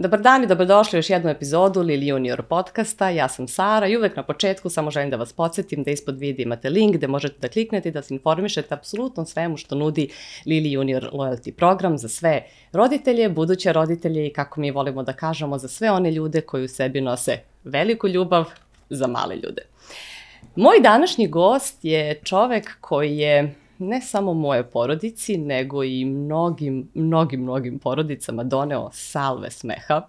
Dobar dan i dobrodošli u još jednu epizodu Lili Junior podcasta. Ja sam Sara i uvek na početku samo želim da vas podsjetim da ispod videa imate link gde možete da kliknete i da se informišete apsolutno svemu što nudi Lili Junior Loyalty program za sve roditelje, buduće roditelje i kako mi volimo da kažemo za sve one ljude koji u sebi nose veliku ljubav za male ljude. Moj današnji gost je čovek koji je ne samo moje porodici, nego i mnogim, mnogim, mnogim porodicama doneo salve smeha.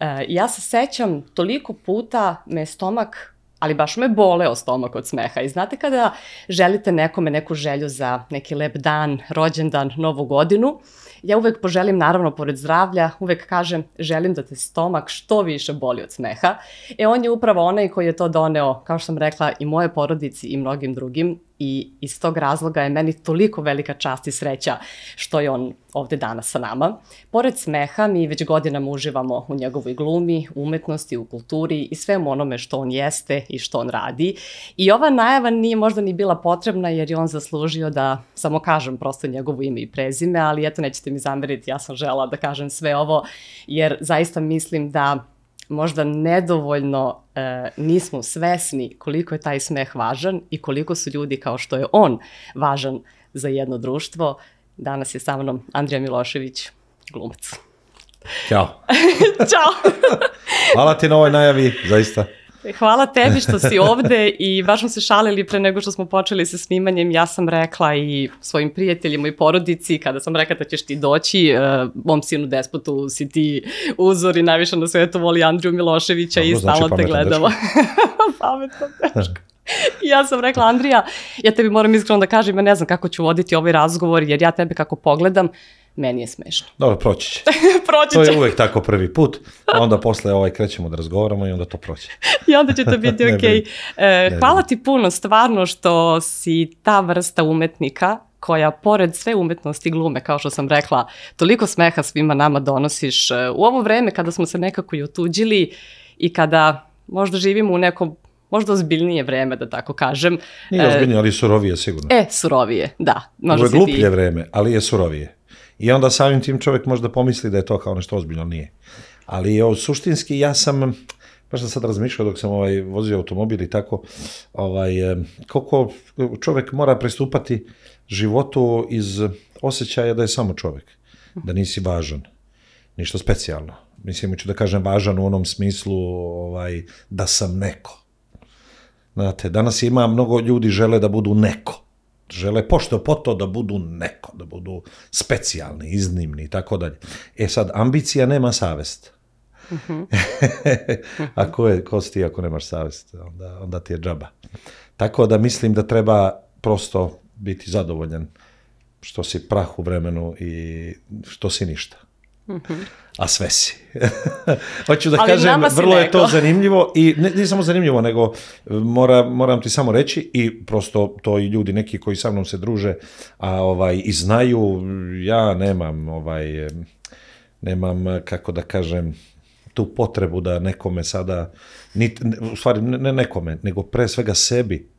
E, ja se sećam, toliko puta me stomak ali baš me boleo stomak od smeha. I znate kada želite nekome neku želju za neki lep dan, rođendan, novu godinu, ja uvek poželim, naravno, pored zdravlja, uvek kažem, želim da te stomak što više boli od smeha. E, on je upravo onaj koji je to doneo, kao što sam rekla, i moje porodici i mnogim drugim i iz tog razloga je meni toliko velika čast i sreća što je on ovde danas sa nama. Pored smeha, mi već godinama uživamo u njegovoj glumi, umetnosti, u kulturi i svemu onome što on jeste i što on radi. I ova najava nije možda ni bila potrebna jer je on zaslužio da samo kažem prosto njegovo ime i prezime, ali eto nećete mi zameriti, ja sam žela da kažem sve ovo jer zaista mislim da možda nedovoljno e, nismo svesni koliko je taj smeh važan i koliko su ljudi kao što je on važan za jedno društvo. Danas je sa mnom Andrija Milošević, glumac. Ćao. Ćao. Hvala ti na ovoj najavi, zaista. Hvala tebi što si ovde i baš smo se šalili pre nego što smo počeli sa snimanjem. Ja sam rekla i svojim prijateljima i porodici, kada sam rekla da ćeš ti doći, uh, mom sinu Despotu si ti uzor i najviše na svetu voli Andriju Miloševića Dobro, i stalno znači, te gledamo. pametno, teško. ja sam rekla, Andrija, ja tebi moram iskreno da kažem, ja ne znam kako ću voditi ovaj razgovor, jer ja tebe kako pogledam, uh, meni je smešno. Dobro, proći će. proći će. To je uvek tako prvi put, a onda posle ovaj krećemo da razgovaramo i onda to proći. I onda će to biti okej. Okay. E, hvala ti puno stvarno što si ta vrsta umetnika koja pored sve umetnosti glume, kao što sam rekla, toliko smeha svima nama donosiš e, u ovo vreme kada smo se nekako i otuđili i kada možda živimo u nekom možda ozbiljnije vreme, da tako kažem. Nije e, ozbiljnije, ali surovije sigurno. E, surovije, da. Možda Ovo je gluplje ti... vreme, ali je surovije. I onda samim tim čovjek možda pomisli da je to kao nešto ozbiljno, nije. Ali o, suštinski ja sam, baš pa sam sad razmišljao dok sam ovaj, vozio automobil i tako, ovaj, koliko čovjek mora pristupati životu iz osjećaja da je samo čovjek, da nisi važan, ništa specijalno. Mislim, ću da kažem važan u onom smislu ovaj, da sam neko. Znate, danas ima mnogo ljudi žele da budu neko žele pošto poto da budu neko, da budu specijalni, iznimni i tako dalje. E sad, ambicija nema savest. Uh a ko, je, ko si ti ako nemaš savest? Onda, onda ti je džaba. Tako da mislim da treba prosto biti zadovoljan što si prah u vremenu i što si ništa a sve si. Hoću da Ali kažem, vrlo je to zanimljivo i ne, ne samo zanimljivo, nego mora, moram ti samo reći i prosto to i ljudi neki koji sa mnom se druže a ovaj i znaju, ja nemam ovaj nemam kako da kažem tu potrebu da nekome sada nit, u stvari ne nekome, nego pre svega sebi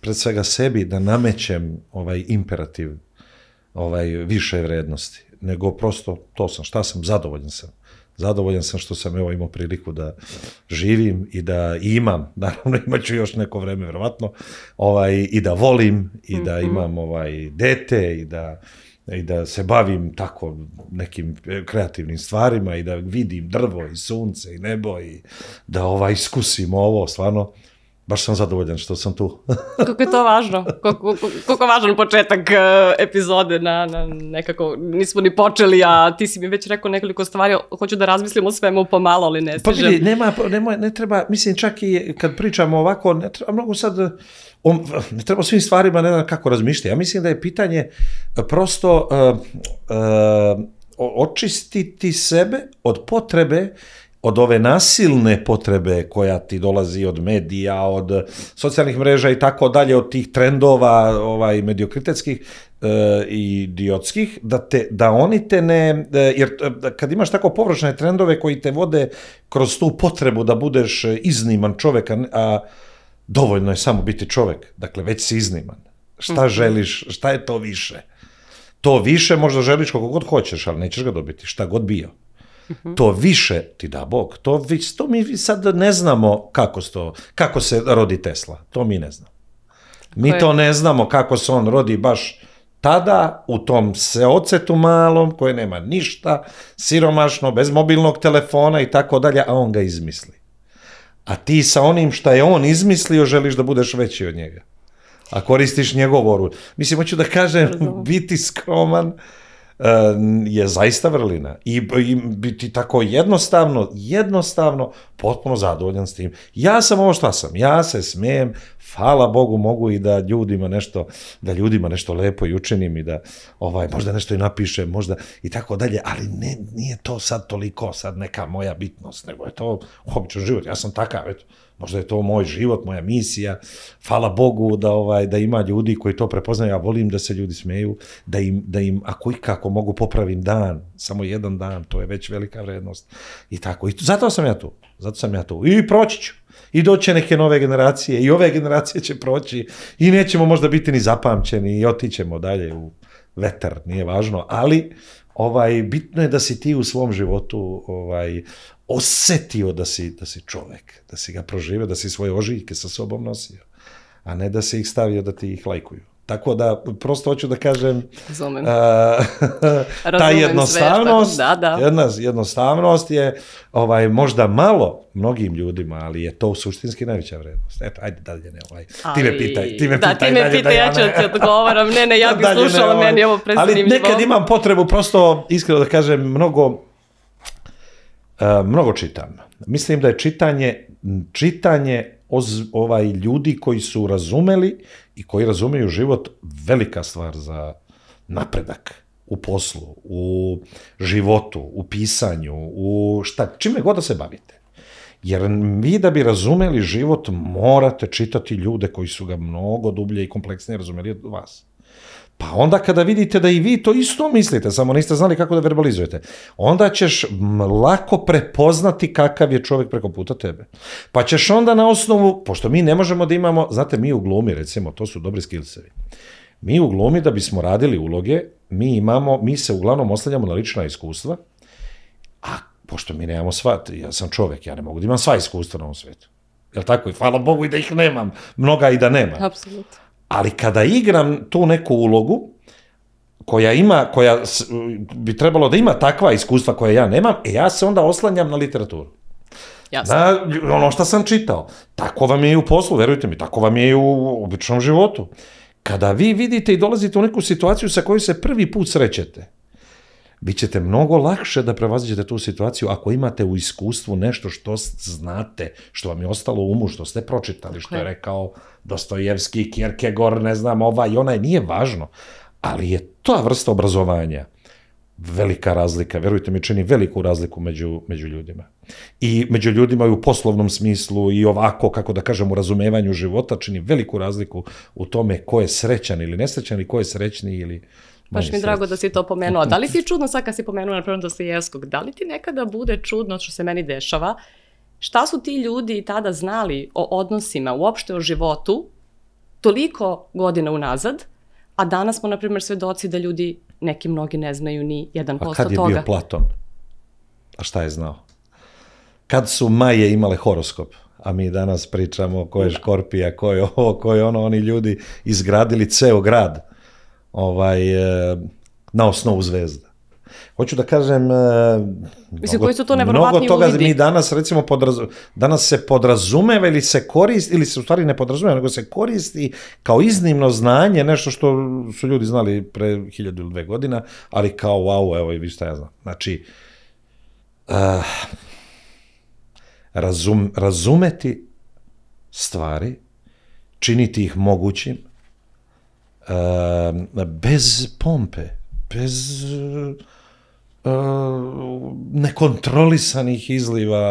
pre svega sebi da namećem ovaj imperativ ovaj više vrednosti nego prosto to sam, šta sam, zadovoljan sam. Zadovoljan sam što sam evo imao priliku da živim i da imam, naravno imaću još neko vreme verovatno, ovaj, i da volim, i da mhm. imam ovaj, dete, i da i da se bavim tako nekim kreativnim stvarima i da vidim drvo i sunce i nebo i da ovaj iskusim ovo, stvarno baš sam zadovoljan što sam tu. koliko je to važno? Koliko, koliko važan početak e, epizode na, na nekako, nismo ni počeli, a ti si mi već rekao nekoliko stvari, hoću da razmislim o svemu pomalo, ali ne pa stižem. Pa vidi, nema, nema, ne treba, mislim čak i kad pričamo ovako, ne treba mnogo sad, o, ne treba o svim stvarima, ne znam kako razmišljati. Ja mislim da je pitanje prosto uh, uh, očistiti sebe od potrebe od ove nasilne potrebe koja ti dolazi od medija, od socijalnih mreža i tako dalje, od tih trendova ovaj mediokritetskih e, i idiotskih, da, te, da oni te ne, e, jer eh, kad imaš tako površne trendove koji te vode kroz tu potrebu da budeš izniman čovek, a, a dovoljno je samo biti čovek, dakle već si izniman. Šta mhm. želiš, šta je to više? To više možda želiš koliko god hoćeš, ali nećeš ga dobiti, šta god bio. Mhm. To više ti da Bog, to, vi, to mi sad ne znamo kako, sto, kako se rodi Tesla, to mi ne znamo. Mi to ne znamo kako se on rodi baš tada u tom seocetu malom koje nema ništa, siromašno, bez mobilnog telefona i tako dalje, a on ga izmisli. A ti sa onim šta je on izmislio želiš da budeš veći od njega. A koristiš njegov oruđe. Mislim, hoću da kažem, biti skroman, je zaista vrlina. I, i biti tako jednostavno, jednostavno potpuno zadovoljan s tim. Ja sam ovo šta sam, ja se smijem, hvala Bogu mogu i da ljudima nešto, da ljudima nešto lepo i učinim i da ovaj, možda nešto i napišem, možda i tako dalje, ali ne, nije to sad toliko sad neka moja bitnost, nego je to običan život, ja sam takav, eto Možda je to moj život, moja misija. Hvala Bogu da ovaj da ima ljudi koji to prepoznaju. Ja volim da se ljudi smeju, da im, da im ako i kako mogu popravim dan, samo jedan dan, to je već velika vrednost. I tako. I zato sam ja tu. Zato sam ja tu. I proći ću. I doće neke nove generacije. I ove generacije će proći. I nećemo možda biti ni zapamćeni. I otićemo dalje u vetar, nije važno. Ali ovaj, bitno je da si ti u svom životu ovaj, osetio da si, da si čovek, da si ga proživeo, da si svoje ožiljke sa sobom nosio, a ne da se ih stavio da ti ih lajkuju. Tako da, prosto hoću da kažem, Razumem. A, ta jednostavnost, sve, da, da. Jedna, jednostavnost je ovaj, možda malo mnogim ljudima, ali je to suštinski najveća vrednost. Eto, ajde dalje ne ovaj. Ali, ti me pitaj, ti me da, pitaj. Da, ti me dalje, pitaj, da ja ću ti odgovaram. Ne, ne, ja bih slušala, ne, ovaj, meni je ovo prezanimljivo. Ali nekad imam potrebu, prosto, iskreno da kažem, mnogo, uh, mnogo čitam. Mislim da je čitanje, čitanje oz, ovaj, ljudi koji su razumeli i koji razumeju život velika stvar za napredak u poslu, u životu, u pisanju, u šta, čime god da se bavite. Jer vi da bi razumeli život morate čitati ljude koji su ga mnogo dublje i kompleksnije razumeli od vas. Pa onda kada vidite da i vi to isto mislite, samo niste znali kako da verbalizujete, onda ćeš lako prepoznati kakav je čovjek preko puta tebe. Pa ćeš onda na osnovu, pošto mi ne možemo da imamo, znate, mi u glumi, recimo, to su dobri skillsevi. Mi u glumi, da bismo radili uloge, mi imamo, mi se uglavnom oslanjamo na lična iskustva, a pošto mi nemamo sva, ja sam čovjek, ja ne mogu da imam sva iskustva na ovom svetu. Jel tako? I hvala Bogu i da ih nemam. Mnoga i da nema. Apsolutno ali kada igram tu neku ulogu, koja ima, koja bi trebalo da ima takva iskustva koja ja nemam, e ja se onda oslanjam na literaturu. Jasno. Na ono što sam čitao. Tako vam je i u poslu, verujte mi, tako vam je i u običnom životu. Kada vi vidite i dolazite u neku situaciju sa kojoj se prvi put srećete, Bićete mnogo lakše da prevaziđete tu situaciju ako imate u iskustvu nešto što znate, što vam je ostalo u umu, što ste pročitali, što je rekao Dostojevski, Kierkegaard, ne znam, ovaj i onaj, nije važno. Ali je ta vrsta obrazovanja velika razlika, verujte mi, čini veliku razliku među, među ljudima. I među ljudima i u poslovnom smislu i ovako, kako da kažem, u razumevanju života čini veliku razliku u tome ko je srećan ili nesrećan ili ko je srećni ili Baš mi je drago da si to pomenuo. Da li ti je čudno sad kad si pomenuo na primjer Dostojevskog, da li ti nekada bude čudno što se meni dešava? Šta su ti ljudi tada znali o odnosima, uopšte o životu, toliko godina unazad, a danas smo, na primjer, svedoci da ljudi, neki mnogi ne znaju ni 1% toga. A kad je toga. bio Platon? A šta je znao? Kad su Maje imale horoskop? a mi danas pričamo ko je da. Škorpija, ko je ovo, ko je ono, oni ljudi izgradili ceo grad ovaj, e, na osnovu zvezda. Hoću da kažem... E, Mislim, mnogo, koji su to Mnogo toga uvidi. mi danas, recimo, podraz, danas se podrazumeva ili se koristi, ili se u stvari ne podrazumeva, nego se koristi kao iznimno znanje, nešto što su ljudi znali pre hiljadu ili dve godina, ali kao, wow, evo i vi šta ja znam. Znači, uh, razum, razumeti stvari, činiti ih mogućim, Ehm, bez pompe, bez e, nekontrolisanih izliva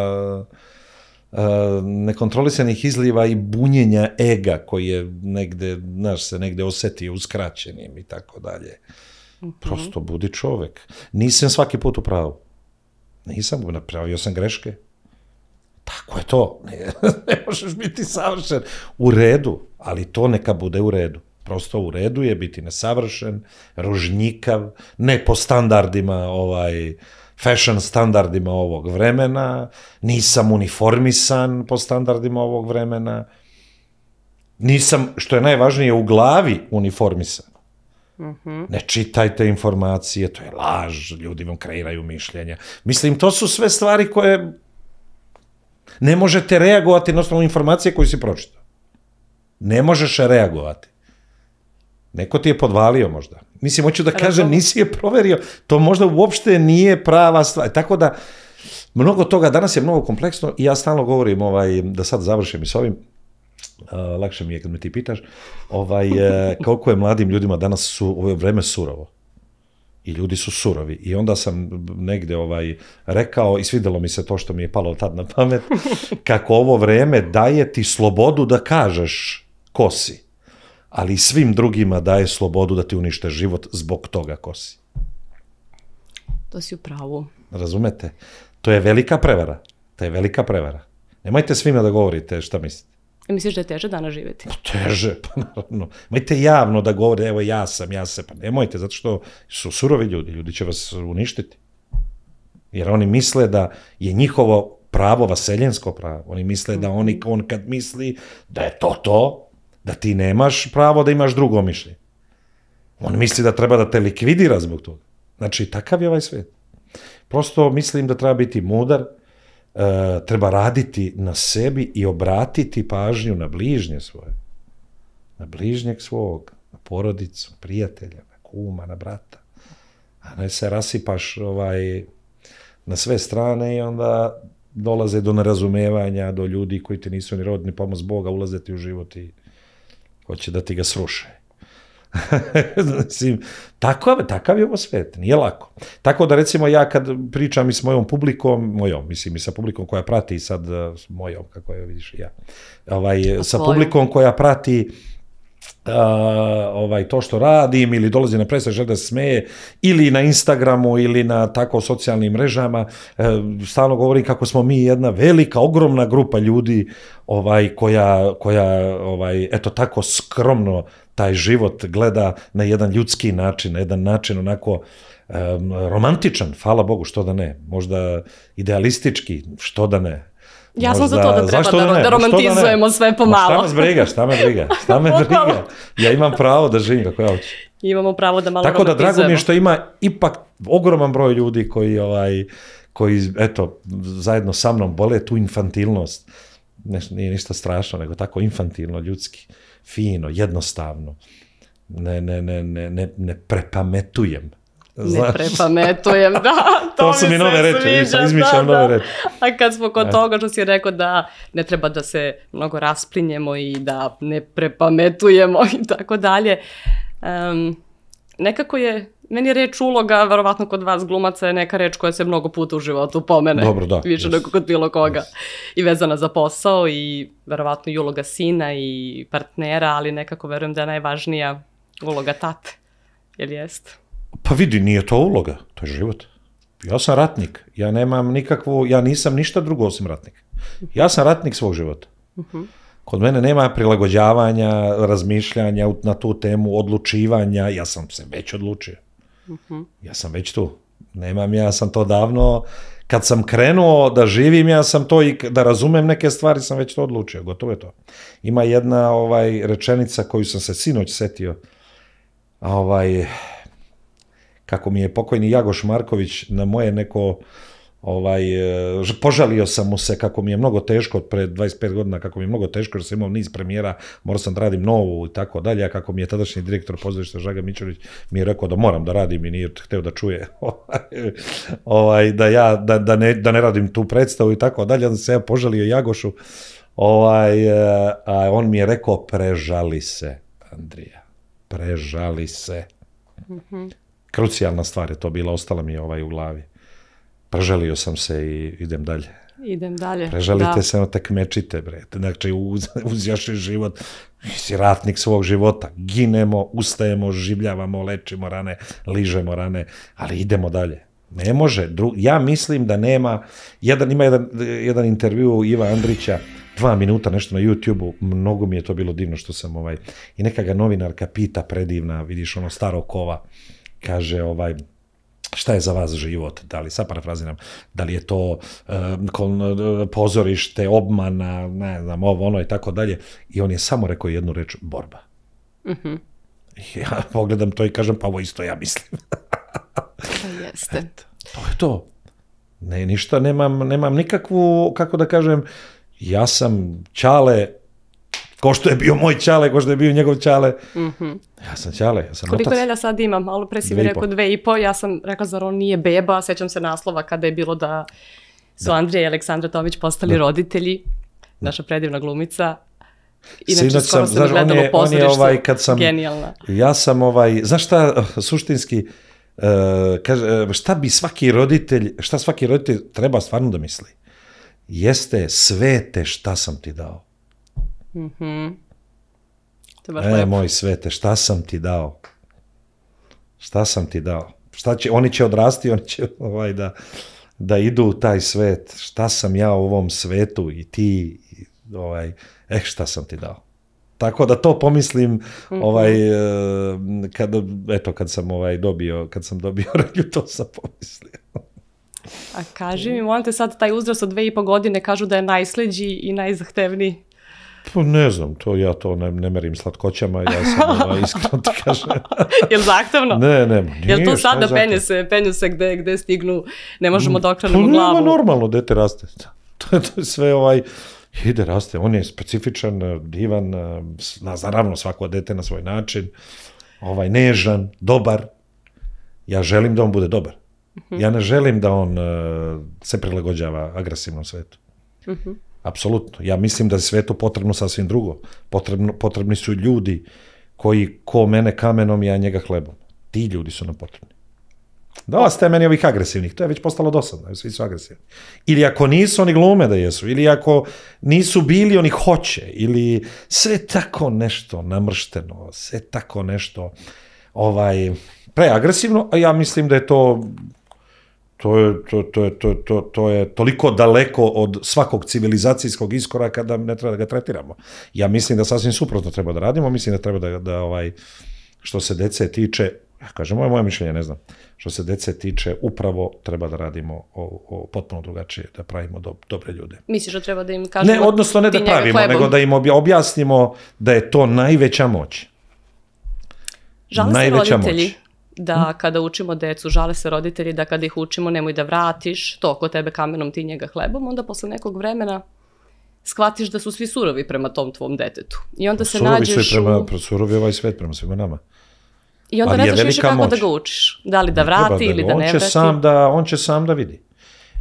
e, nekontrolisanih izliva i bunjenja ega koji je negde, znaš, se negde osetio uskraćenim i tako dalje. Mhm. Prosto budi čovek. Nisam svaki put u pravu. Nisam, napravio sam greške. Tako je to. Ne, ne možeš biti savršen. U redu, ali to neka bude u redu prosto u redu je biti nesavršen, rožnjikav, ne po standardima ovaj fashion standardima ovog vremena, nisam uniformisan po standardima ovog vremena. Nisam, što je najvažnije, u glavi uniformisan. Mm -hmm. Ne čitajte informacije, to je laž, ljudi vam kreiraju mišljenja. Mislim, to su sve stvari koje ne možete reagovati na osnovu informacije koju si pročitao. Ne možeš reagovati. Neko ti je podvalio možda. Mislim, hoću da kažem, nisi je proverio, to možda uopšte nije prava stvar. Tako da, mnogo toga, danas je mnogo kompleksno i ja stalno govorim, ovaj, da sad završim i s ovim, uh, lakše mi je kad me ti pitaš, ovaj, uh, koliko je mladim ljudima danas su, ovo je vreme surovo. I ljudi su surovi. I onda sam negde ovaj rekao, i svidelo mi se to što mi je palo tad na pamet, kako ovo vreme daje ti slobodu da kažeš ko si ali i svim drugima daje slobodu da ti unište život zbog toga ko si. To si u pravu. Razumete? To je velika prevara. To je velika prevara. Nemojte svima da govorite šta mislite. I e, misliš da je teže dana živeti? Pa teže, pa naravno. Mojte javno da govore, evo ja sam, ja se, pa nemojte, zato što su surovi ljudi, ljudi će vas uništiti. Jer oni misle da je njihovo pravo vaseljensko pravo. Oni misle da oni, on kad misli da je to to, da ti nemaš pravo da imaš drugo mišljenje. On misli da treba da te likvidira zbog toga. Znači, takav je ovaj svet. Prosto mislim da treba biti mudar, e, treba raditi na sebi i obratiti pažnju na bližnje svoje. Na bližnjeg svog, na porodicu, prijatelja, na kuma, na brata. A ne se rasipaš ovaj, na sve strane i onda dolaze do nerazumevanja, do ljudi koji te nisu ni rodni, pomoć Boga, ulaze ti u život i hoće da ti ga sruše. tako, takav, takav je ovo svet, nije lako. Tako da recimo ja kad pričam i s mojom publikom, mojom, mislim i sa publikom koja prati sad eh, s mojom, kako je vidiš ja, ovaj, sa publikom koja prati Uh, ovaj to što radim ili dolazi na presa žele da se smeje ili na Instagramu ili na tako socijalnim mrežama uh, stalno govorim kako smo mi jedna velika ogromna grupa ljudi ovaj koja koja ovaj eto tako skromno taj život gleda na jedan ljudski način na jedan način onako um, romantičan hvala bogu što da ne možda idealistički što da ne Ja sam za to da treba da, da, da, da romantizujemo da sve pomalo. Ma šta me briga, šta me briga, šta me briga. Ja imam pravo da živim kako ja hoću. Imamo pravo da malo Tako da drago mi je što ima ipak ogroman broj ljudi koji ovaj koji eto zajedno sa mnom bole tu infantilnost. Ne, nije ništa strašno, nego tako infantilno, ljudski, fino, jednostavno. Ne, ne, ne, ne, ne, ne prepametujem Znaš. Ne prepametujem, da. To, to su mi, nove reči, sviđa, da, izmišljam nove da. reči. A kad smo kod e. toga što si rekao da ne treba da se mnogo rasplinjemo i da ne prepametujemo i tako dalje, um, nekako je, meni je reč uloga, verovatno kod vas glumaca je neka reč koja se mnogo puta u životu pomene. Dobro, da. Više yes. nego kod bilo koga. Yes. I vezana za posao i verovatno i uloga sina i partnera, ali nekako verujem da je najvažnija uloga tate. Jel jeste? Pa vidi, nije to uloga, to je život. Ja sam ratnik, ja nemam nikakvo, ja nisam ništa drugo osim ratnik. Ja sam ratnik svog života. Uh Kod mene nema prilagođavanja, razmišljanja na tu temu, odlučivanja, ja sam se već odlučio. Uh Ja sam već tu. Nemam, ja sam to davno, kad sam krenuo da živim, ja sam to i da razumem neke stvari, sam već to odlučio, gotovo je to. Ima jedna ovaj rečenica koju sam se sinoć setio, ovaj, kako mi je pokojni Jagoš Marković na moje neko ovaj, e, požalio sam mu se kako mi je mnogo teško, od pre 25 godina kako mi je mnogo teško, jer sam imao niz premijera, morao sam da radim novu i tako dalje, a kako mi je tadašnji direktor pozorišta Žaga Mićović mi je rekao da moram da radim i nije hteo da čuje ovaj, da ja da, da, ne, da ne radim tu predstavu i tako dalje, onda se ja požalio Jagošu, ovaj, e, a on mi je rekao prežali se, Andrija, prežali se. Mm -hmm krucijalna stvar je to bila, ostala mi je ovaj u glavi. Preželio sam se i idem dalje. Idem dalje. Prežalite da. se, no takmečite, bre. Znači, uz, uzjaši život, si ratnik svog života. Ginemo, ustajemo, življavamo, lečimo rane, ližemo rane, ali idemo dalje. Ne može. Dru... Ja mislim da nema... Jedan, ima jedan, jedan intervju Iva Andrića, dva minuta nešto na YouTube-u, mnogo mi je to bilo divno što sam ovaj... I neka ga novinarka pita predivna, vidiš ono staro kova kaže ovaj, šta je za vas život, da li, sad parafraziram, da li je to e, kon, pozorište, obmana, ne znam, ovo, ono i tako dalje. I on je samo rekao jednu reč, borba. Mm -hmm. Ja pogledam to i kažem, pa ovo isto ja mislim. to pa jeste. Eto, to je to. Ne, ništa, nemam, nemam nikakvu, kako da kažem, ja sam čale, Ko što je bio moj čale, ko što je bio njegov čale. Mm -hmm. Ja sam čale, ja sam Koliko otac. Koliko sad ima? Malo pre si mi rekao dve i po. Ja sam rekla, zar on nije beba? Sećam se naslova kada je bilo da su da. Andrija i Aleksandra Tomić postali da. roditelji. Da. Naša predivna glumica. Inače, Sinoć skoro sam, znaš, on je, on je ovaj, kad sam, genijalna. Ja sam ovaj, znaš šta, suštinski, uh, kaže, e, šta bi svaki roditelj, šta svaki roditelj treba stvarno da misli? Jeste, svete šta sam ti dao Mhm. Mm to baš e, lepo. moj svete, šta sam ti dao? Šta sam ti dao? Šta će, oni će odrasti, oni će ovaj, da, da idu u taj svet. Šta sam ja u ovom svetu i ti, ovaj, eh, šta sam ti dao? Tako da to pomislim mhm. ovaj e, kad eto kad sam ovaj dobio kad sam dobio relju to sam pomislio. A kaži mi, molim te sad, taj uzrast od dve i po godine kažu da je najsleđi i najzahtevniji. Pa ne znam, to ja to ne, ne merim slatkoćama, ja sam ona, iskreno ti kažem. Jel zahtevno? Ne, ne, nije. Jel to sada penje se, penje se gde, gde stignu, ne možemo mm, da okrenemo pa glavu? To nema normalno, dete raste. Da. To je, to je sve ovaj, ide, raste, on je specifičan, divan, na, naravno svako dete na svoj način, ovaj, nežan, dobar. Ja želim da on bude dobar. Uh mhm. -huh. Ja ne želim da on uh, se prilagođava agresivnom svetu. Uh mhm. -huh. Apsolutno. Ja mislim da je sve to potrebno sasvim drugo. Potrebno, potrebni su ljudi koji ko mene kamenom, ja njega hlebom. Ti ljudi su nam potrebni. Da je meni ovih agresivnih, to je već postalo dosadno, svi su agresivni. Ili ako nisu, oni glume da jesu, ili ako nisu bili, oni hoće, ili sve tako nešto namršteno, sve tako nešto ovaj, preagresivno, a ja mislim da je to to je, to, to, je, to, to, to je toliko daleko od svakog civilizacijskog iskoraka da ne treba da ga tretiramo. Ja mislim da sasvim suprotno treba da radimo, mislim da treba da, da ovaj, što se dece tiče, ja kažem, moje, moje mišljenje, ne znam, što se dece tiče, upravo treba da radimo o, o potpuno drugačije, da pravimo do, dobre ljude. Misliš da treba da im kažemo? Ne, odnosno ne da pravimo, nego da im objasnimo da je to najveća moć. Žal najveća roditelji moć da mhm. kada učimo decu, žale se roditelji da kada ih učimo nemoj da vratiš to ko tebe kamenom ti njega hlebom, onda posle nekog vremena shvatiš da su svi surovi prema tom tvom detetu. I onda se surovi nađeš... Prema, u... Surovi ovaj svet prema svima nama. I onda ne znaš više kako da moć. da ga učiš. Da li da vrati da ili da ne vrati. On će, sam da, on će sam da vidi.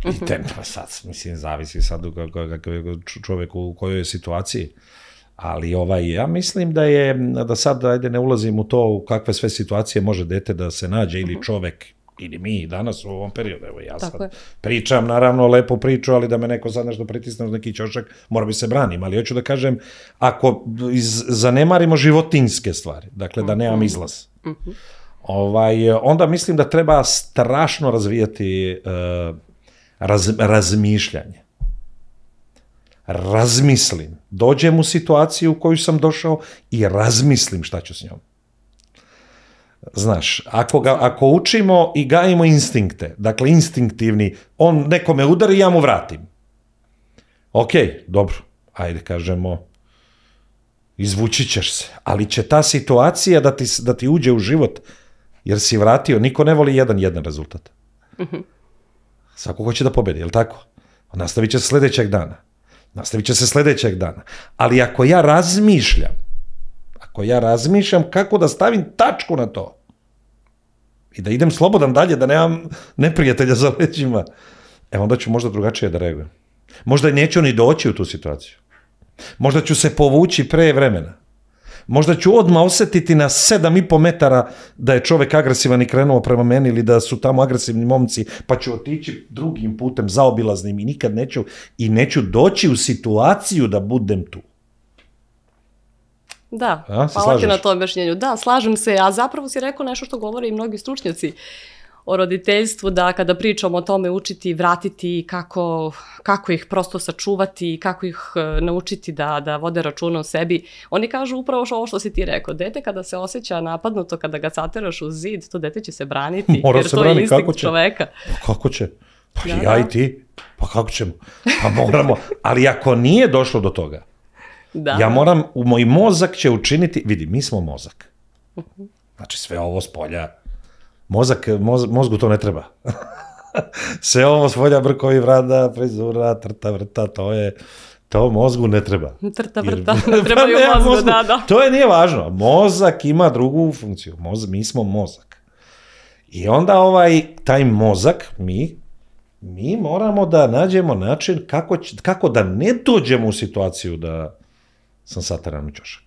I mhm. te, pa sad, mislim, zavisi sad kakav je čovek u kojoj je situaciji. Uh, Ali ovaj, ja mislim da je, da sad ajde ne ulazim u to u kakve sve situacije može dete da se nađe ili mhm. čovek ili mi danas u ovom periodu, evo ja Tako sad je. pričam naravno lepo priču, ali da me neko sad nešto pritisne u neki ćošak, mora bi se branim, ali hoću da kažem, ako iz, zanemarimo životinske stvari, dakle da nemam mhm. izlaz, mm -hmm. ovaj, onda mislim da treba strašno razvijati uh, raz, razmišljanje razmislim. Dođem u situaciju u koju sam došao i razmislim šta ću s njom. Znaš, ako, ga, ako učimo i gajimo instinkte, dakle instinktivni, on nekome udari, ja mu vratim. Ok, dobro, ajde kažemo, izvući ćeš se, ali će ta situacija da ti, da ti uđe u život, jer si vratio, niko ne voli jedan jedan rezultat. Mhm. Svako hoće da pobedi, je li tako? Nastavit će sledećeg dana. Nastavit će se sledećeg dana. Ali ako ja razmišljam, ako ja razmišljam kako da stavim tačku na to i da idem slobodan dalje, da nemam neprijatelja za leđima, evo onda ću možda drugačije da reagujem. Možda neću ni doći u tu situaciju. Možda ću se povući pre vremena možda ću odmah osetiti na 7,5 metara da je čovek agresivan i krenuo prema meni ili da su tamo agresivni momci, pa ću otići drugim putem, zaobilaznim i nikad neću i neću doći u situaciju da budem tu. Da, A, hvala ti na to objašnjenju. Da, slažem se, a zapravo si rekao nešto što govore i mnogi stručnjaci. Uh, o roditeljstvu, da kada pričamo o tome učiti i vratiti kako, kako ih prosto sačuvati i kako ih e, naučiti da, da vode računa o sebi, oni kažu upravo što ovo što si ti rekao, dete kada se osjeća napadnuto, kada ga sateraš u zid, to dete će se braniti, Mora jer se to brani, je instinkt kako će? čoveka. Pa kako će? Pa da, da. ja da. i ti, pa kako ćemo? Pa moramo, ali ako nije došlo do toga, da. ja moram, u moj mozak će učiniti, vidi, mi smo mozak. Mhm. Znači sve ovo spolja mozak, moz, mozgu to ne treba. Sve ovo svolja brkovi vrada, frizura, trta vrta, to je, to mozgu ne treba. Trta vrta, Jer, ne pa treba pa, ne, mozgu, da, da. To je nije važno, mozak ima drugu funkciju, Moz, mi smo mozak. I onda ovaj, taj mozak, mi, mi moramo da nađemo način kako, će, kako da ne dođemo u situaciju da sam sataran u čošak.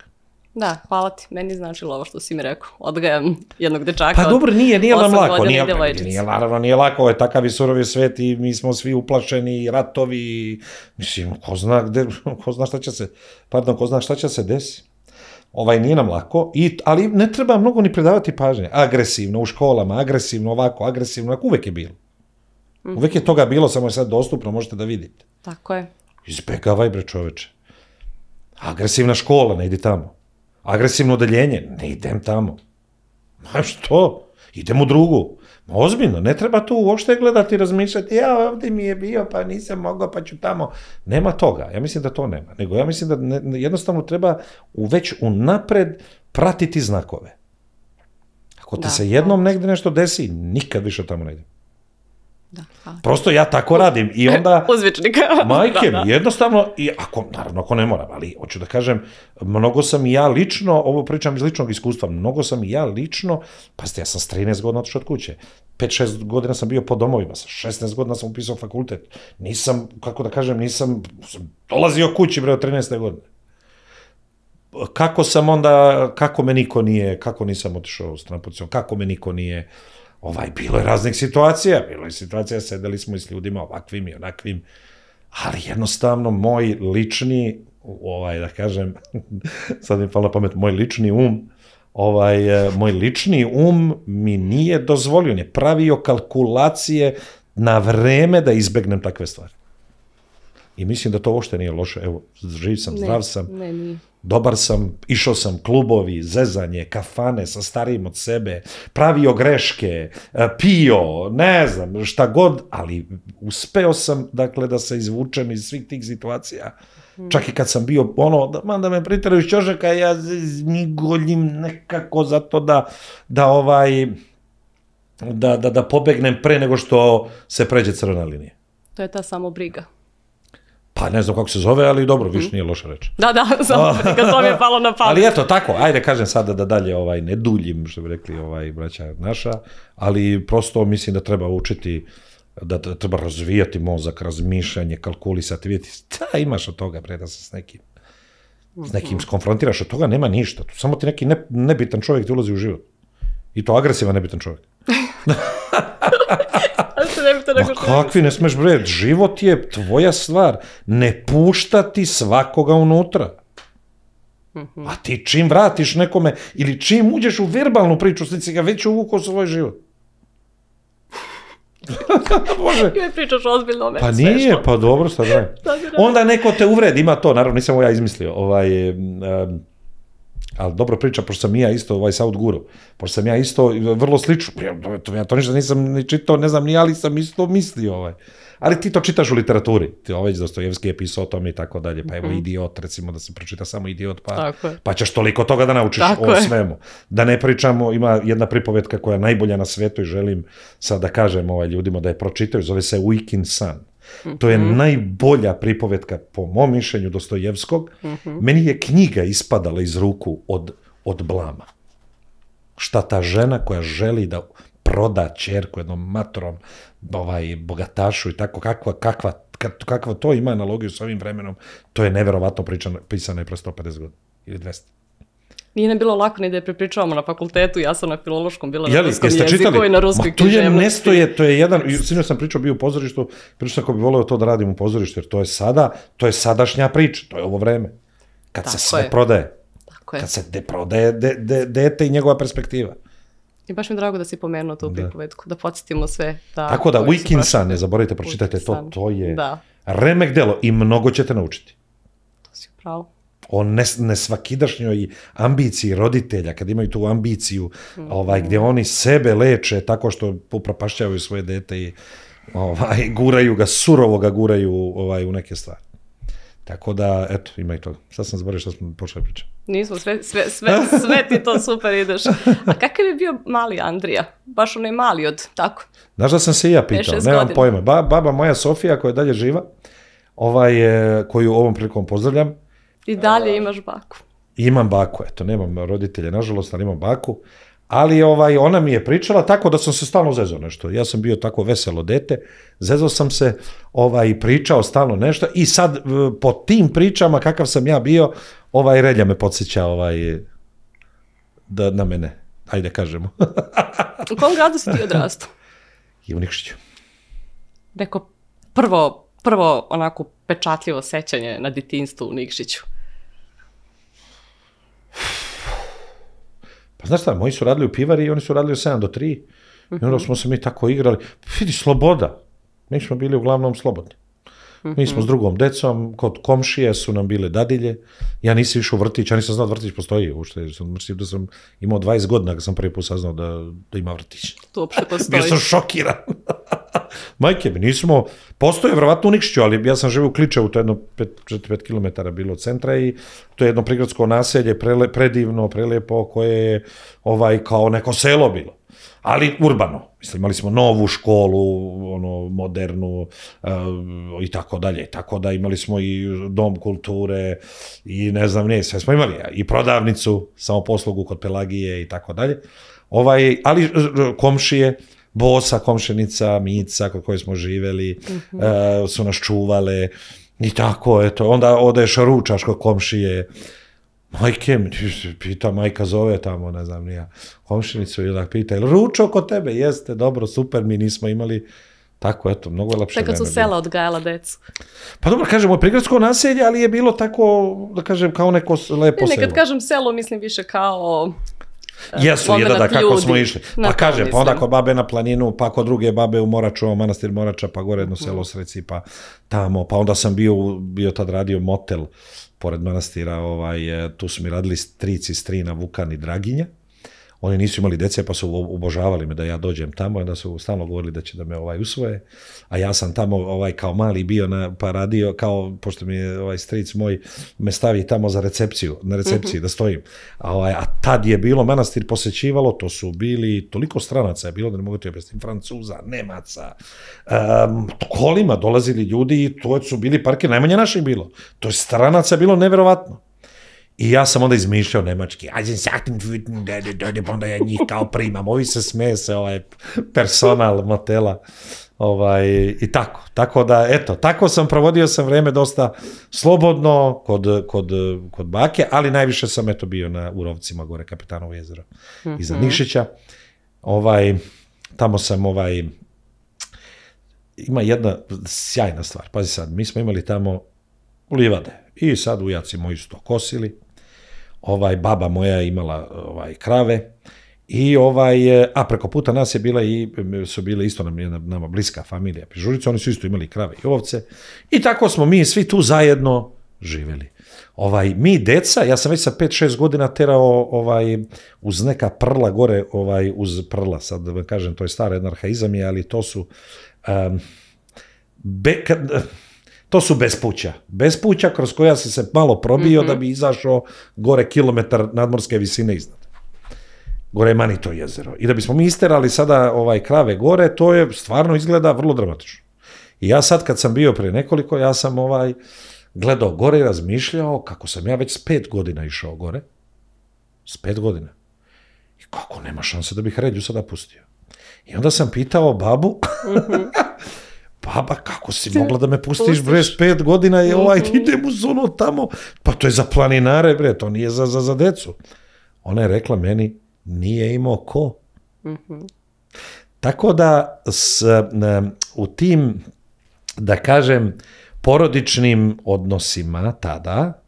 Da, hvala ti, meni značilo ovo što si mi rekao. Odgajam jednog dečaka. Pa dobro, nije, nije nam lako. Nije, nije, naravno, nije lako, je takav i surovi svet i mi smo svi uplašeni, ratovi, mislim, ko zna, gde, ko zna šta će se, pardon, ko zna šta će se desiti. Ovaj, nije nam lako, i, ali ne treba mnogo ni predavati pažnje. Agresivno u školama, agresivno ovako, agresivno, ovako, uvek je bilo. Mhm. Uvek je toga bilo, samo je sad dostupno, možete da vidite. Tako je. Izbegavaj bre čoveče. Agresivna škola, ne idi tamo agresivno odeljenje, ne idem tamo. Ma što? Idem u drugu. Ma ozbiljno, ne treba tu uopšte gledati i razmišljati, ja ovde mi je bio, pa nisam mogao, pa ću tamo. Nema toga, ja mislim da to nema. Nego ja mislim da ne, jednostavno treba u, već unapred pratiti znakove. Ako ti da. se jednom negde nešto desi, nikad više tamo ne idem. Da, hvala. Prosto ja tako radim i onda... Uzvičnika. majke da, da. jednostavno, i ako, naravno ako ne moram, ali hoću da kažem, mnogo sam i ja lično, ovo pričam iz ličnog iskustva, mnogo sam i ja lično, pazite, ja sam s 13 godina otišao od kuće, 5-6 godina sam bio po domovima, sa 16 godina sam upisao fakultet, nisam, kako da kažem, nisam, sam dolazio kući bre od 13. godine. Kako sam onda, kako me niko nije, kako nisam otišao s transportacijom, kako me niko nije, uh, ovaj, bilo je raznih situacija, bilo je situacija, sedeli smo i s ljudima ovakvim i onakvim, ali jednostavno moj lični, ovaj, da kažem, sad mi pala pamet, moj lični um, ovaj, e, moj lični um mi nije dozvolio, ne pravio kalkulacije na vreme da izbegnem takve stvari. I mislim da to uopšte nije loše. Evo, živ sam, ne, zdrav sam, ne, nije. dobar sam, išao sam klubovi, zezanje, kafane sa starijim od sebe, pravio greške, e, pio, ne znam, šta god, ali uspeo sam, dakle, da se izvučem iz svih tih situacija. Mm. Čak i kad sam bio, ono, da, man, da me priteraju čošaka, ja mi nekako zato da, da ovaj, da, da, da pobegnem pre nego što se pređe crvena linija. To je ta samo briga. Pa ne znam kako se zove, ali dobro, više mhm. nije loša reč. Da, da, samo ah. kad to mi je palo na pamet. ali eto, tako, ajde kažem sada da dalje ovaj, ne duljim, što bi rekli ovaj, braća naša, ali prosto mislim da treba učiti da treba razvijati mozak, razmišljanje, kalkulisati, vidjeti šta imaš od toga, bre, da se s nekim s nekim mhm. skonfrontiraš, od toga nema ništa. samo ti neki ne, nebitan čovjek ti ulazi u život. I to agresivan nebitan čovjek. smeta nego što... kakvi, ne smeš bre, život je tvoja stvar. Ne puštati svakoga unutra. Mm -hmm. A ti čim vratiš nekome, ili čim uđeš u verbalnu priču, ti si ga već uvukao svoj život. Bože. Ti pričaš ozbiljno o Pa nije, pa dobro, sad da. da Onda neko te uvredi, ima to, naravno nisam ovo ja izmislio. Ovaj, um, ali dobro priča, pošto sam ja isto ovaj South Guru, pošto sam ja isto vrlo slično, to, ja to ništa nisam ni čitao, ne znam ni, ali sam isto mislio ovaj. Ali ti to čitaš u literaturi, ti ovaj Dostojevski je pisao o tome i tako dalje, pa evo mm -hmm. idiot, recimo da se pročita samo idiot, pa, pa ćeš toliko toga da naučiš tako o svemu. Da ne pričamo, ima jedna pripovetka koja je najbolja na svetu i želim sad da kažem ovaj ljudima da je pročitaju, zove se Week Sun. Mm -hmm. To je mhm. najbolja pripovetka, po mom mišljenju, Dostojevskog. Mm -hmm. Meni je knjiga ispadala iz ruku od, od blama. Šta ta žena koja želi da proda čerku jednom matrom, ovaj, bogatašu i tako, kakva, kakva, kakvo to ima analogiju sa ovim vremenom, to je neverovatno pričano, pisano je pre 150 godina ili 200. Nije nam bilo lako ni da je prepričavamo na fakultetu, ja sam na filološkom bila Jeli, na ruskom jeziku čitali? i na ruskoj književnosti. To je nestoje, to je jedan, sinoć sam pričao bio u pozorištu, pričao sam ako bi voleo to da radim u pozorištu, jer to je sada, to je sadašnja priča, to je ovo vreme. Kad Tako se sve je. prodaje. Tako je. Kad se de prodaje de, de, dete i njegova perspektiva. I baš mi je drago da si pomenuo tu da. pripovetku, da podsjetimo sve. Da, Tako da, Wikinsa, ne zaboravite, pročitajte Weekinsan. to, to je da. remek delo i mnogo ćete naučiti. To si upravo o nes, nesvakidašnjoj ambiciji roditelja, kad imaju tu ambiciju ovaj, gde mhm. oni sebe leče tako što upropašćavaju svoje dete i ovaj, guraju ga, surovo ga guraju ovaj, u neke stvari. Tako da, eto, ima i toga. Sad sam zaboravio što smo počeli pričati. Nismo, sve, sve, sve, sve ti to super ideš. A kakav je bio mali Andrija? Baš onaj mali od, tako? Znaš da sam se i ja pitao, nemam godina. pojma. Ba, baba moja Sofija koja je dalje živa, ovaj, koju ovom prilikom pozdravljam, I dalje imaš baku. Imam baku, eto, nemam roditelje, nažalost, ali imam baku. Ali ovaj, ona mi je pričala tako da sam se stalno zezao nešto. Ja sam bio tako veselo dete, zezao sam se, ovaj, pričao stalno nešto i sad po tim pričama kakav sam ja bio, ovaj Relja me podsjeća ovaj, da, na mene, ajde kažemo. u kom gradu si ti odrastao? I u Nikšiću. Neko prvo, prvo onako pečatljivo sećanje na ditinstvu u Nikšiću. Pa znaš šta, moji su radili u pivari i oni su radili od 7 do 3. I onda smo se mi tako igrali. Vidi, sloboda. Mi smo bili uglavnom slobodni. Mi smo s drugom decom, kod komšije su nam bile dadilje. Ja nisam išao u vrtić, ja nisam znao da vrtić postoji. Uopšte, mislim da sam imao 20 godina kad sam prvi put saznao da, da ima vrtić. To uopšte postoji. Bio sam šokiran majke mi, nismo, postoje vjerovatno u Nikšiću, ali ja sam živio u Kličevu, to je jedno 4-5 km bilo od centra i to je jedno prigradsko naselje, prele, predivno, prelepo, koje je ovaj, kao neko selo bilo ali urbano. Mislim, imali smo novu školu, ono, modernu eh, i tako dalje. Tako da imali smo i dom kulture i ne znam, ne, sve smo imali. I prodavnicu, samoposlogu kod Pelagije i tako dalje. Ovaj, ali eh, komšije, bosa komšenica, mica kod koje smo živeli, mhm. eh, su nas čuvale i tako, eto. Onda odeš ručaš kod komšije, majke, pita, majka zove tamo, ne znam, nija, komšinicu ili pita, ili ručo kod tebe, jeste, dobro, super, mi nismo imali, tako, eto, mnogo je lepše Tako su sela odgajala decu. Pa dobro, kažemo, prigradsko naselje, ali je bilo tako, da kažem, kao neko lepo selo. Ne, kad kažem selo, mislim više kao E, Jesu, jedan da, kako ljudi. smo išli. Pa kažem, pa onda kod babe na planinu, pa kod druge babe u Moraču, manastir Morača, pa gore jedno selo mhm. Sreci, pa tamo. Pa onda sam bio, bio tad radio motel pored manastira, ovaj, e, tu su mi radili strici, strina, Vukan i Draginja oni nisu imali dece pa su obožavali me da ja dođem tamo, da su stalno govorili da će da me ovaj usvoje, a ja sam tamo ovaj kao mali bio na pa radio kao pošto mi je ovaj stric moj me stavi tamo za recepciju, na recepciji mm -hmm. da stojim. A ovaj a tad je bilo manastir posećivalo, to su bili toliko stranaca je bilo da ne mogu ti objasniti, Francuza, Nemaca. Um, kolima dolazili ljudi i to su bili parke najmanje naših bilo. To je stranaca bilo neverovatno. I ja sam onda izmišljao nemački. Pa onda ja njih kao primam. Ovi se smeje se, ovaj personal motela. Ovaj, I tako. Tako da, eto, tako sam provodio sam vreme dosta slobodno kod, kod, kod bake, ali najviše sam eto bio na Urovcima gore, Kapitanovo jezero mm -hmm. iza mhm. Nišića. Ovaj, tamo sam ovaj, ima jedna sjajna stvar. Pazi sad, mi smo imali tamo livade. I sad ujaci moji su to kosili, ovaj baba moja imala ovaj krave i ovaj e, a preko puta nas je bila i su bile isto nam jedna nama bliska familija Pižurica, oni su isto imali krave i ovce i tako smo mi svi tu zajedno živeli. Ovaj mi deca, ja sam već sa 5 6 godina terao ovaj uz neka prla gore, ovaj uz prla, sad da vam kažem, to je stara jedna arhaizam je, ali to su um, be, kad, to su bespuća. Bespuća kroz koja se se malo probio mm -hmm. da mhm. bi izašao gore kilometar nadmorske visine iznad. Gore je Manito jezero. I da bismo mi isterali sada ovaj krave gore, to je stvarno izgleda vrlo dramatično. I ja sad kad sam bio pre nekoliko, ja sam ovaj gledao gore i razmišljao kako sam ja već s pet godina išao gore. S pet godina. I kako nema šanse da bih Ređu sada pustio. I onda sam pitao babu, mhm. baba, kako si mogla da me pustiš, pustiš. bre, s pet godina je ovaj, mhm. mm -hmm. idem uz ono tamo, pa to je za planinare, bre, to nije za, za, za decu. Ona je rekla meni, nije imao ko. Mm Tako da s, u tim, da kažem, porodičnim odnosima tada,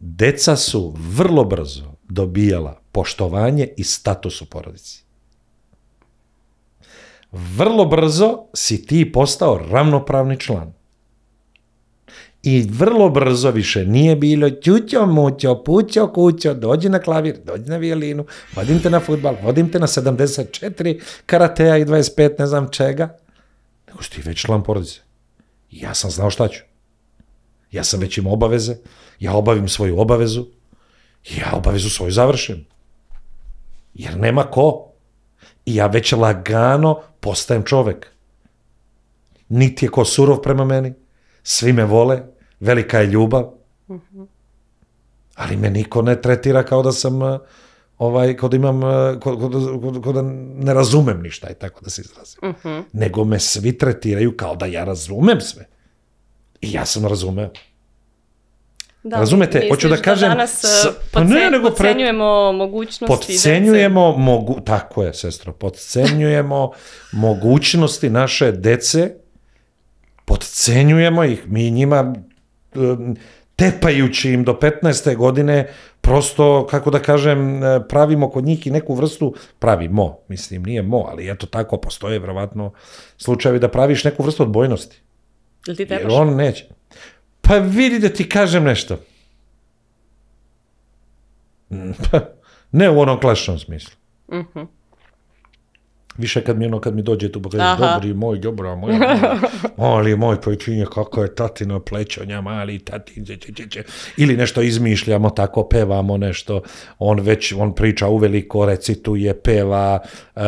deca su vrlo brzo dobijala poštovanje i status u porodici vrlo brzo si ti postao ravnopravni član. I vrlo brzo više nije bilo ćućo, mućo, pućo, kućo, dođi na klavir, dođi na violinu, vodim te na futbal, vodim te na 74 karatea i 25 ne znam čega. Nego si ti već član porodice. I ja sam znao šta ću. Ja sam već imao obaveze, ja obavim svoju obavezu, ja obavezu svoju završim. Jer nema ko. I ja već lagano postajem čovek. Niti je ko surov prema meni, svi me vole, velika je ljubav, ali me niko ne tretira kao da sam eh, ovaj, kao da imam, eh, kao, kao, da, kao da ne razumem ništa, i tako da se izrazim. Uh mhm. -huh. Nego me svi tretiraju kao da ja razumem sve. I ja sam razumeo. Da, Razumete? Misliš Hoću da kažem... Da danas s, eh, pa ne, nego pre... podcenjujemo mogućnosti... Podcenjujemo, dece. Da mogu, tako je, sestro, podcenjujemo mogućnosti naše dece, podcenjujemo ih, mi njima eh, tepajući im do 15. godine prosto, kako da kažem, eh, pravimo kod njih i neku vrstu, pravimo, mislim, nije mo, ali eto tako, postoje verovatno slučajevi da praviš neku vrstu odbojnosti. Jel ti tepaš? Jer on neće. Pa vidi da ti kažem nešto. Pa, ne u onom klasičnom smislu. Mhm. Uh -huh. Više kad mi ono, kad mi dođe tu, pa dobri moj, dobra moja, mali, mali moj pojčinje, kako je tatino plećonja, mali tatin, će, će, će. ili nešto izmišljamo, tako pevamo nešto, on već, on priča uveliko, recituje, peva, e,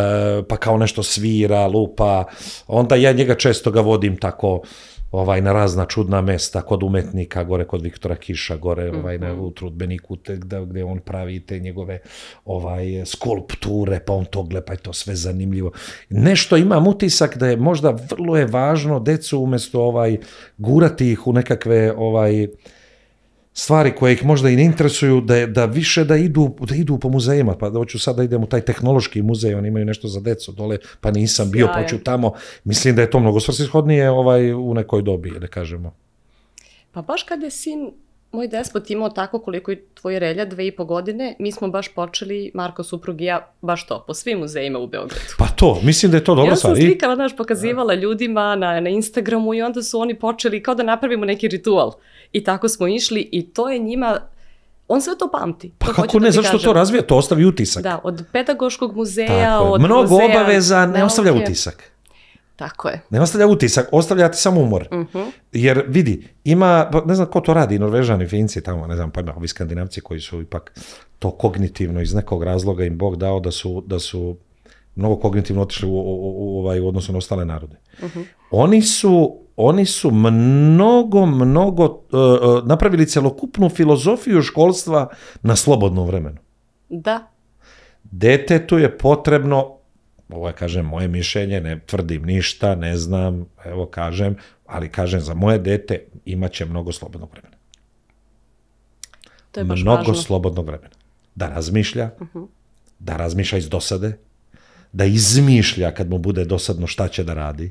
pa kao nešto svira, lupa, onda ja njega često ga vodim tako, ovaj na razna čudna mesta kod umetnika gore kod Viktora Kiša gore ovaj na mhm. u trudbeniku te, da, gde on pravi te njegove ovaj skulpture pa on to gleda pa je to sve zanimljivo nešto imam utisak da je možda vrlo je važno decu umesto ovaj gurati ih u nekakve ovaj stvari koje ih možda i ne interesuju, da, da više da idu, da idu po muzejima, pa da hoću sad da idem u taj tehnološki muzej, oni imaju nešto za decu dole, pa nisam bio, Sjajan. pa ću tamo. Mislim da je to mnogo svrsishodnije ovaj, u nekoj dobi, da kažemo. Pa baš kad je sin moj despot imao tako koliko i tvoje relja, dve i po godine, mi smo baš počeli, Marko, suprug i ja, baš to, po svim muzejima u Beogradu. Pa to, mislim da je to dobro ja stvar. Ja sam slikala, znaš, pokazivala ljudima na, na Instagramu i onda su oni počeli kao da napravimo neki ritual. I tako smo išli i to je njima on sve to pamti. Pa to kako da ne, zašto kažem. to razvija? To ostavi utisak. Da, od pedagoškog muzeja, Tako od Mnogo muzeja, obaveza ne ostavlja nauke. utisak. Tako je. Ne ostavlja utisak, ostavlja ti samo umor. Uh mhm. -huh. Jer vidi, ima, pa ne znam ko to radi, norvežani, finci tamo, ne znam, pa ima da, ovi skandinavci koji su ipak to kognitivno iz nekog razloga im Bog dao da su, da su mnogo kognitivno otišli u, u, u, u, ovaj, u odnosu na ostale narode. Uh mhm. -huh. Oni su oni su mnogo, mnogo uh, napravili celokupnu filozofiju školstva na slobodnom vremenu. Da. Detetu je potrebno, ovo je, kažem, moje mišljenje, ne tvrdim ništa, ne znam, evo kažem, ali kažem, za moje dete imaće mnogo slobodnog vremena. To je baš mnogo važno. slobodnog vremena. Da razmišlja, uh mhm. -huh. da razmišlja iz dosade, da izmišlja kad mu bude dosadno šta će da radi,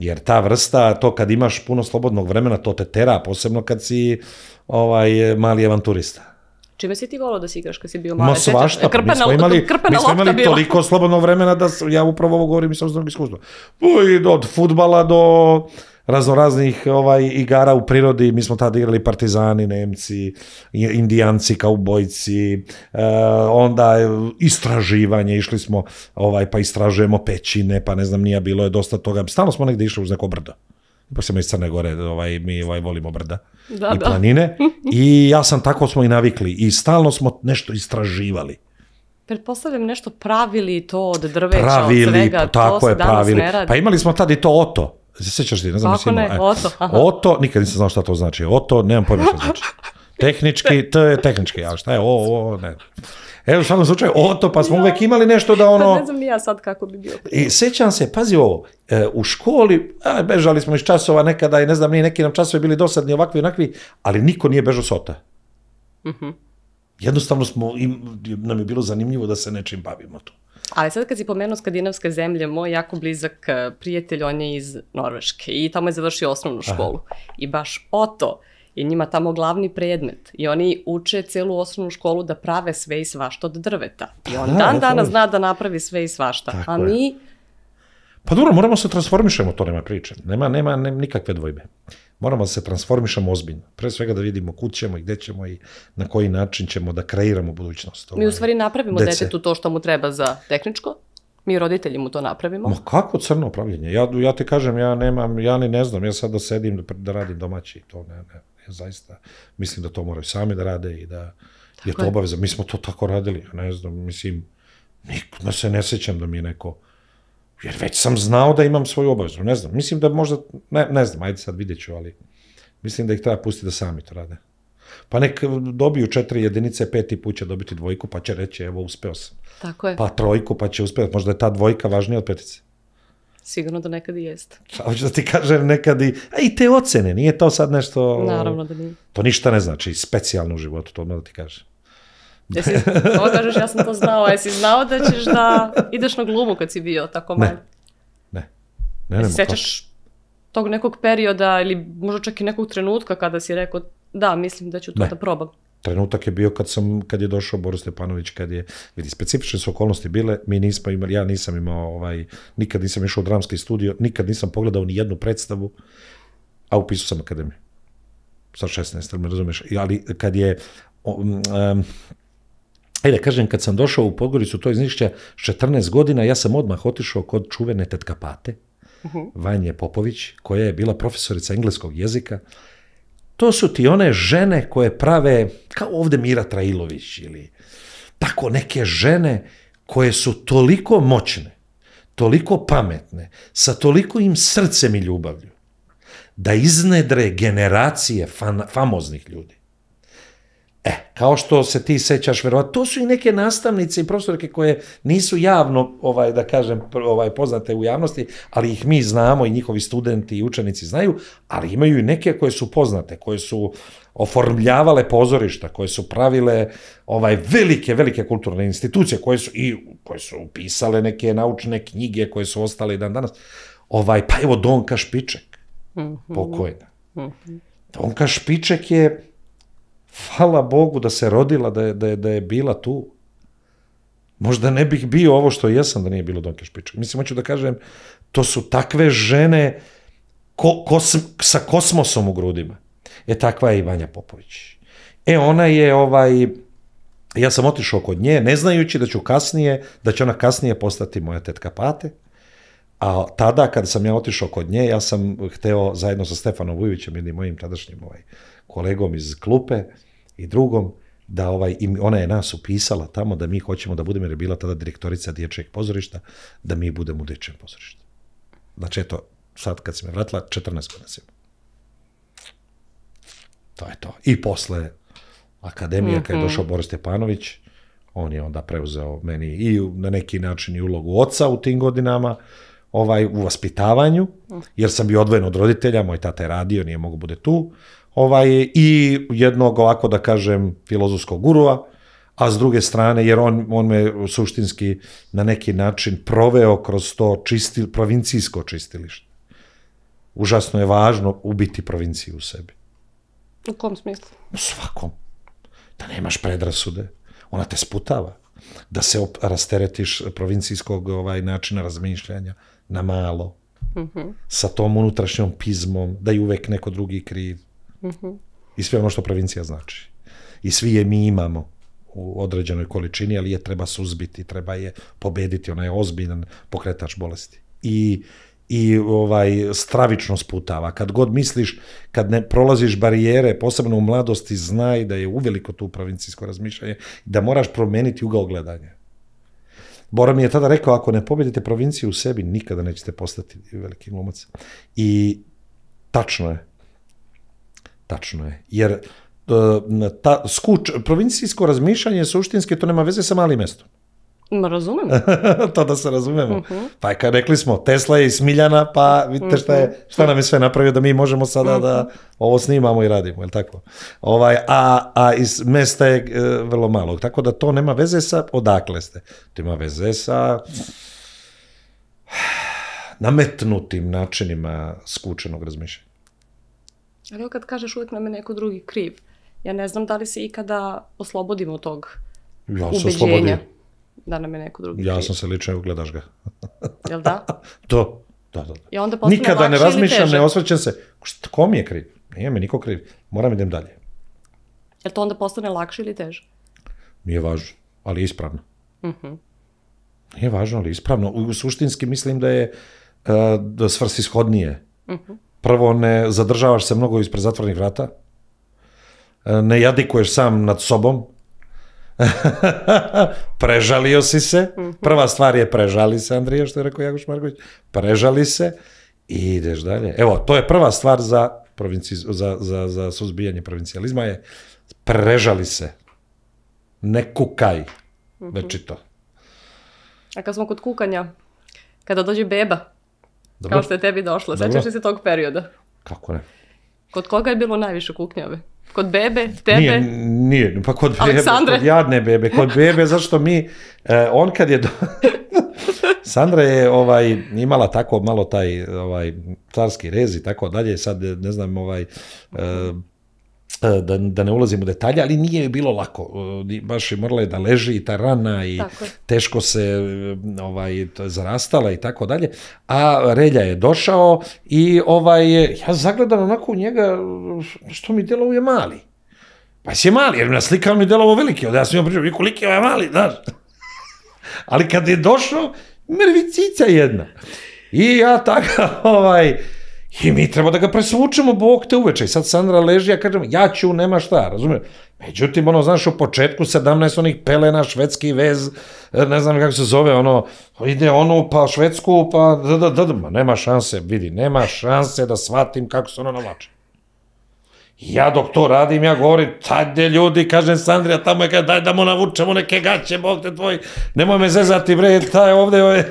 Jer ta vrsta, to kad imaš puno slobodnog vremena, to te tera, posebno kad si ovaj, mali avanturista. Čime si ti volao da si igraš kad si bio mali? Ma svašta, krpana, mi smo imali, mi smo imali toliko slobodnog vremena da ja upravo ovo govorim iz sobstvenog iskustva. I od futbala do raznoraznih ovaj, igara u prirodi, mi smo tada igrali partizani, nemci, indijanci, kaubojci, e, onda istraživanje, išli smo, ovaj, pa istražujemo pećine, pa ne znam, nije bilo je dosta toga, stalno smo negde išli uz neko brdo. Posebno iz Crne Gore, ovaj, mi ovaj, volimo brda da, i da. planine. Da. I ja sam tako smo i navikli. I stalno smo nešto istraživali. Pretpostavljam nešto pravili to od drveća, pravili, od svega, tako to je, danas pravili. ne radi. Pa imali smo tad i to oto. Se sjećaš ti, ne znam Kako ne, e, Oto. Aha. Oto, nikad nisam znao šta to znači. Oto, nemam pojma šta znači. Tehnički, to je tehnički, ali šta je o, o, ne. Evo, u svakom slučaju, oto, pa smo ja. uvek imali nešto da ono... ne znam ja sad kako bi bio. I sećam se, pazi ovo, e, u školi, a, bežali smo iz časova nekada i ne znam, nije neki nam časovi bili dosadni, ovakvi, onakvi, ali niko nije bežao s ota. Mm -hmm. Jednostavno smo, im, nam je bilo zanimljivo da se nečim bavimo tu. Ali sad kad si pomenuo skandinavske zemlje, moj jako blizak e, prijatelj, on je iz Norveške i tamo je završio osnovnu školu. Aha. I baš oto je njima tamo glavni predmet i oni uče celu osnovnu školu da prave sve i svašta od drveta. I on da, dan dana zna da napravi sve i svašta. Tako a mi je Pa dobro, moramo se transformišemo, to nema priče. Nema, nema ne, nikakve dvojbe. Moramo da se transformišemo ozbiljno. Pre svega da vidimo kud ćemo i gde ćemo i na koji način ćemo da kreiramo budućnost. Ovaj, Mi u ovaj, stvari napravimo dece. detetu to što mu treba za tehničko, mi roditelji mu to napravimo. Ma kako crno upravljanje? Ja, ja te kažem, ja nemam, ja ni ne znam, ja sad da sedim, da, da radim domaći, to ne, ne, ja zaista mislim da to moraju sami da rade i da tako je to obaveza. Mi smo to tako radili, ja ne znam, mislim, nikome se ne sećam da mi je neko Jer već sam znao da imam svoju obavezu, ne znam. Mislim da možda, ne, ne znam, ajde sad vidjet ću, ali mislim da ih treba pustiti da sami to rade. Pa nek dobiju četiri jedinice, peti put će dobiti dvojku, pa će reći evo uspeo sam. Tako je. Pa trojku, pa će uspeo, možda je ta dvojka važnija od petice. Sigurno da nekad i jeste. Hoću da ti kažem nekad i, a i te ocene, nije to sad nešto... Naravno da nije. To ništa ne znači, specijalno u životu, to odmah da ti kažem. Jesi, ovo kažeš, ja sam to znao, a jesi znao da ćeš da ideš na glumu kad si bio tako malo? Ne, ne. ne jesi sećaš tog nekog perioda ili možda čak i nekog trenutka kada si rekao, da, mislim da ću to ne. da probam? trenutak je bio kad sam kad je došao Boris Stepanović kad je vidi specifične su okolnosti bile mi nismo imali ja nisam imao ovaj nikad nisam išao u dramski studio nikad nisam pogledao ni jednu predstavu a upisao sam akademiju sa 16 me razumeš ali kad je um, um, Ajde, da kažem, kad sam došao u Podgoricu, to je 14 godina, ja sam odmah otišao kod čuvene tetka Pate, mhm. Vanje Popović, koja je bila profesorica engleskog jezika. To su ti one žene koje prave, kao ovde Mira Trailović ili tako neke žene koje su toliko moćne, toliko pametne, sa toliko im srcem i ljubavlju, da iznedre generacije fan, famoznih ljudi. E, kao što se ti sećaš, verovatno, to su i neke nastavnice i profesorke koje nisu javno, ovaj da kažem, ovaj poznate u javnosti, ali ih mi znamo i njihovi studenti i učenici znaju, ali imaju i neke koje su poznate, koje su oformljavale pozorišta, koje su pravile ovaj velike, velike kulturne institucije, koje su i koje su pisale neke naučne knjige koje su ostale i dan danas. Ovaj, pa evo Donka Špiček, mhm. pokojna. Mhm. Donka Špiček je hvala Bogu da se rodila, da je, da je, da je bila tu. Možda ne bih bio ovo što jesam da nije bilo Donke Špičak. Mislim, hoću da kažem, to su takve žene ko, kosm, sa kosmosom u grudima. E, takva je i Vanja Popović. E, ona je ovaj... Ja sam otišao kod nje, ne znajući da ću kasnije, da će ona kasnije postati moja tetka Pate. A tada, kada sam ja otišao kod nje, ja sam hteo zajedno sa Stefanom Vujovićem ili mojim tadašnjim ovaj, kolegom iz klupe, i drugom, da ovaj, im, ona je nas upisala tamo da mi hoćemo da budemo, jer je bila tada direktorica dječjeg pozorišta, da mi budemo u dječjem pozorištu. Znači, eto, sad kad se me vratila, 14 godina sam. To je to. I posle akademija, kad je mhm. došao Boris Stepanović, on je onda preuzeo meni i na neki način i ulogu oca u tim godinama, ovaj, u vaspitavanju, mhm. jer sam bio odvojen od roditelja, moj tata je radio, nije mogu bude tu, ovaj, i jednog ovako da kažem filozofskog gurua, a s druge strane, jer on, on me suštinski na neki način proveo kroz to čistil, provincijsko čistilište. Užasno je važno ubiti provinciju u sebi. U kom smislu? U svakom. Da nemaš predrasude. Ona te sputava. Da se rasteretiš provincijskog ovaj načina razmišljanja na malo. Mm -hmm. Sa tom unutrašnjom pizmom, da je uvek neko drugi kriv Mm -hmm. I sve ono što provincija znači. I svi je mi imamo u određenoj količini, ali je treba suzbiti, treba je pobediti, ona je ozbiljan pokretač bolesti. I i ovaj stravično sputava. Kad god misliš, kad ne prolaziš barijere, posebno u mladosti, znaj da je uveliko tu provincijsko razmišljanje, da moraš promeniti ugao gledanja. Bora mi je tada rekao, ako ne pobedite provinciju u sebi, nikada nećete postati veliki glumac. I tačno je. Tačno je. Jer e, ta, skuč, provincijsko razmišljanje suštinski to nema veze sa malim mestom. Ma razumem. to da se razumemo. Uh mhm. -huh. Pa kad rekli smo, Tesla je iz Miljana, pa vidite šta, je, mhm. šta nam je sve napravio da mi možemo sada uh -huh. da mhm. ovo snimamo i radimo, je tako? Ovaj, a, a iz mesta je e, vrlo malo, tako da to nema veze sa odakle ste. To ima veze sa nametnutim načinima skučenog razmišljanja. Ali kad kažeš uvek nam je neko drugi kriv, ja ne znam da li se ikada oslobodimo tog ja ubeđenja. Oslobodio. Da nam je neko drugi kriv. Ja sam se lično, evo gledaš ga. Jel da? to, da, da. da. I onda Nikada ne razmišljam, ne osvrćam se. Ko mi je kriv? Nije mi niko kriv. Moram idem dalje. Jel to onda postane lakše ili teže? Nije važno, ali ispravno. Mhm. Uh -huh. Nije važno, ali ispravno. U, u suštinski mislim da je uh, da svrsishodnije. Uh mhm. -huh. Prvo, ne zadržavaš se mnogo ispred zatvornih vrata, e, ne jadikuješ sam nad sobom, prežalio si se, mhm. prva stvar je prežali se, Andrija, što je rekao Jagoš Marković, prežali se i ideš dalje. Evo, to je prva stvar za, provinci, za, za, za suzbijanje provincijalizma je prežali se, ne kukaj, mhm. već i to. A kad smo kod kukanja, kada dođe beba, Dobro. Kao što je tebi došlo. Sećaš li se tog perioda? Kako ne? Kod koga je bilo najviše kuknjave? Kod bebe, tebe? Nije, nije pa kod bebe, Aleksandre. kod jadne bebe. Kod bebe, zašto mi, eh, on kad je... Do... Sandra je ovaj imala tako malo taj ovaj carski rez i tako dalje, sad ne znam ovaj eh, E, da, da ne ulazim u detalje, ali nije joj bilo lako. E, baš je morala je da leži i ta rana i teško se e, ovaj, zarastala i tako dalje. A Relja je došao i ovaj, ja zagledam onako u njega što mi djeluje mali. Pa si je mali, jer na slikama mi delovo veliki. Onda ja sam imam pričao, koliki je ovaj mali, znaš. ali kad je došao, mrvicica jedna. I ja tako, ovaj, I mi treba da ga presvučemo, bog te uveče. I sad Sandra leži, ja kažem, ja ću, nema šta, razumiješ? Međutim, ono, znaš, u početku 17 onih pelena, švedski vez, ne znam kako se zove, ono, ide ono, pa švedsku, pa da, da, da, da, ma nema šanse, vidi, nema šanse da shvatim kako se ono navlače. Ja dok to radim, ja govorim, tajde ljudi, kažem Sandrija, tamo je kada, daj da mu navučemo neke gaće, bog te tvoj, nemoj me zezati, bre, taj ovde, ovde,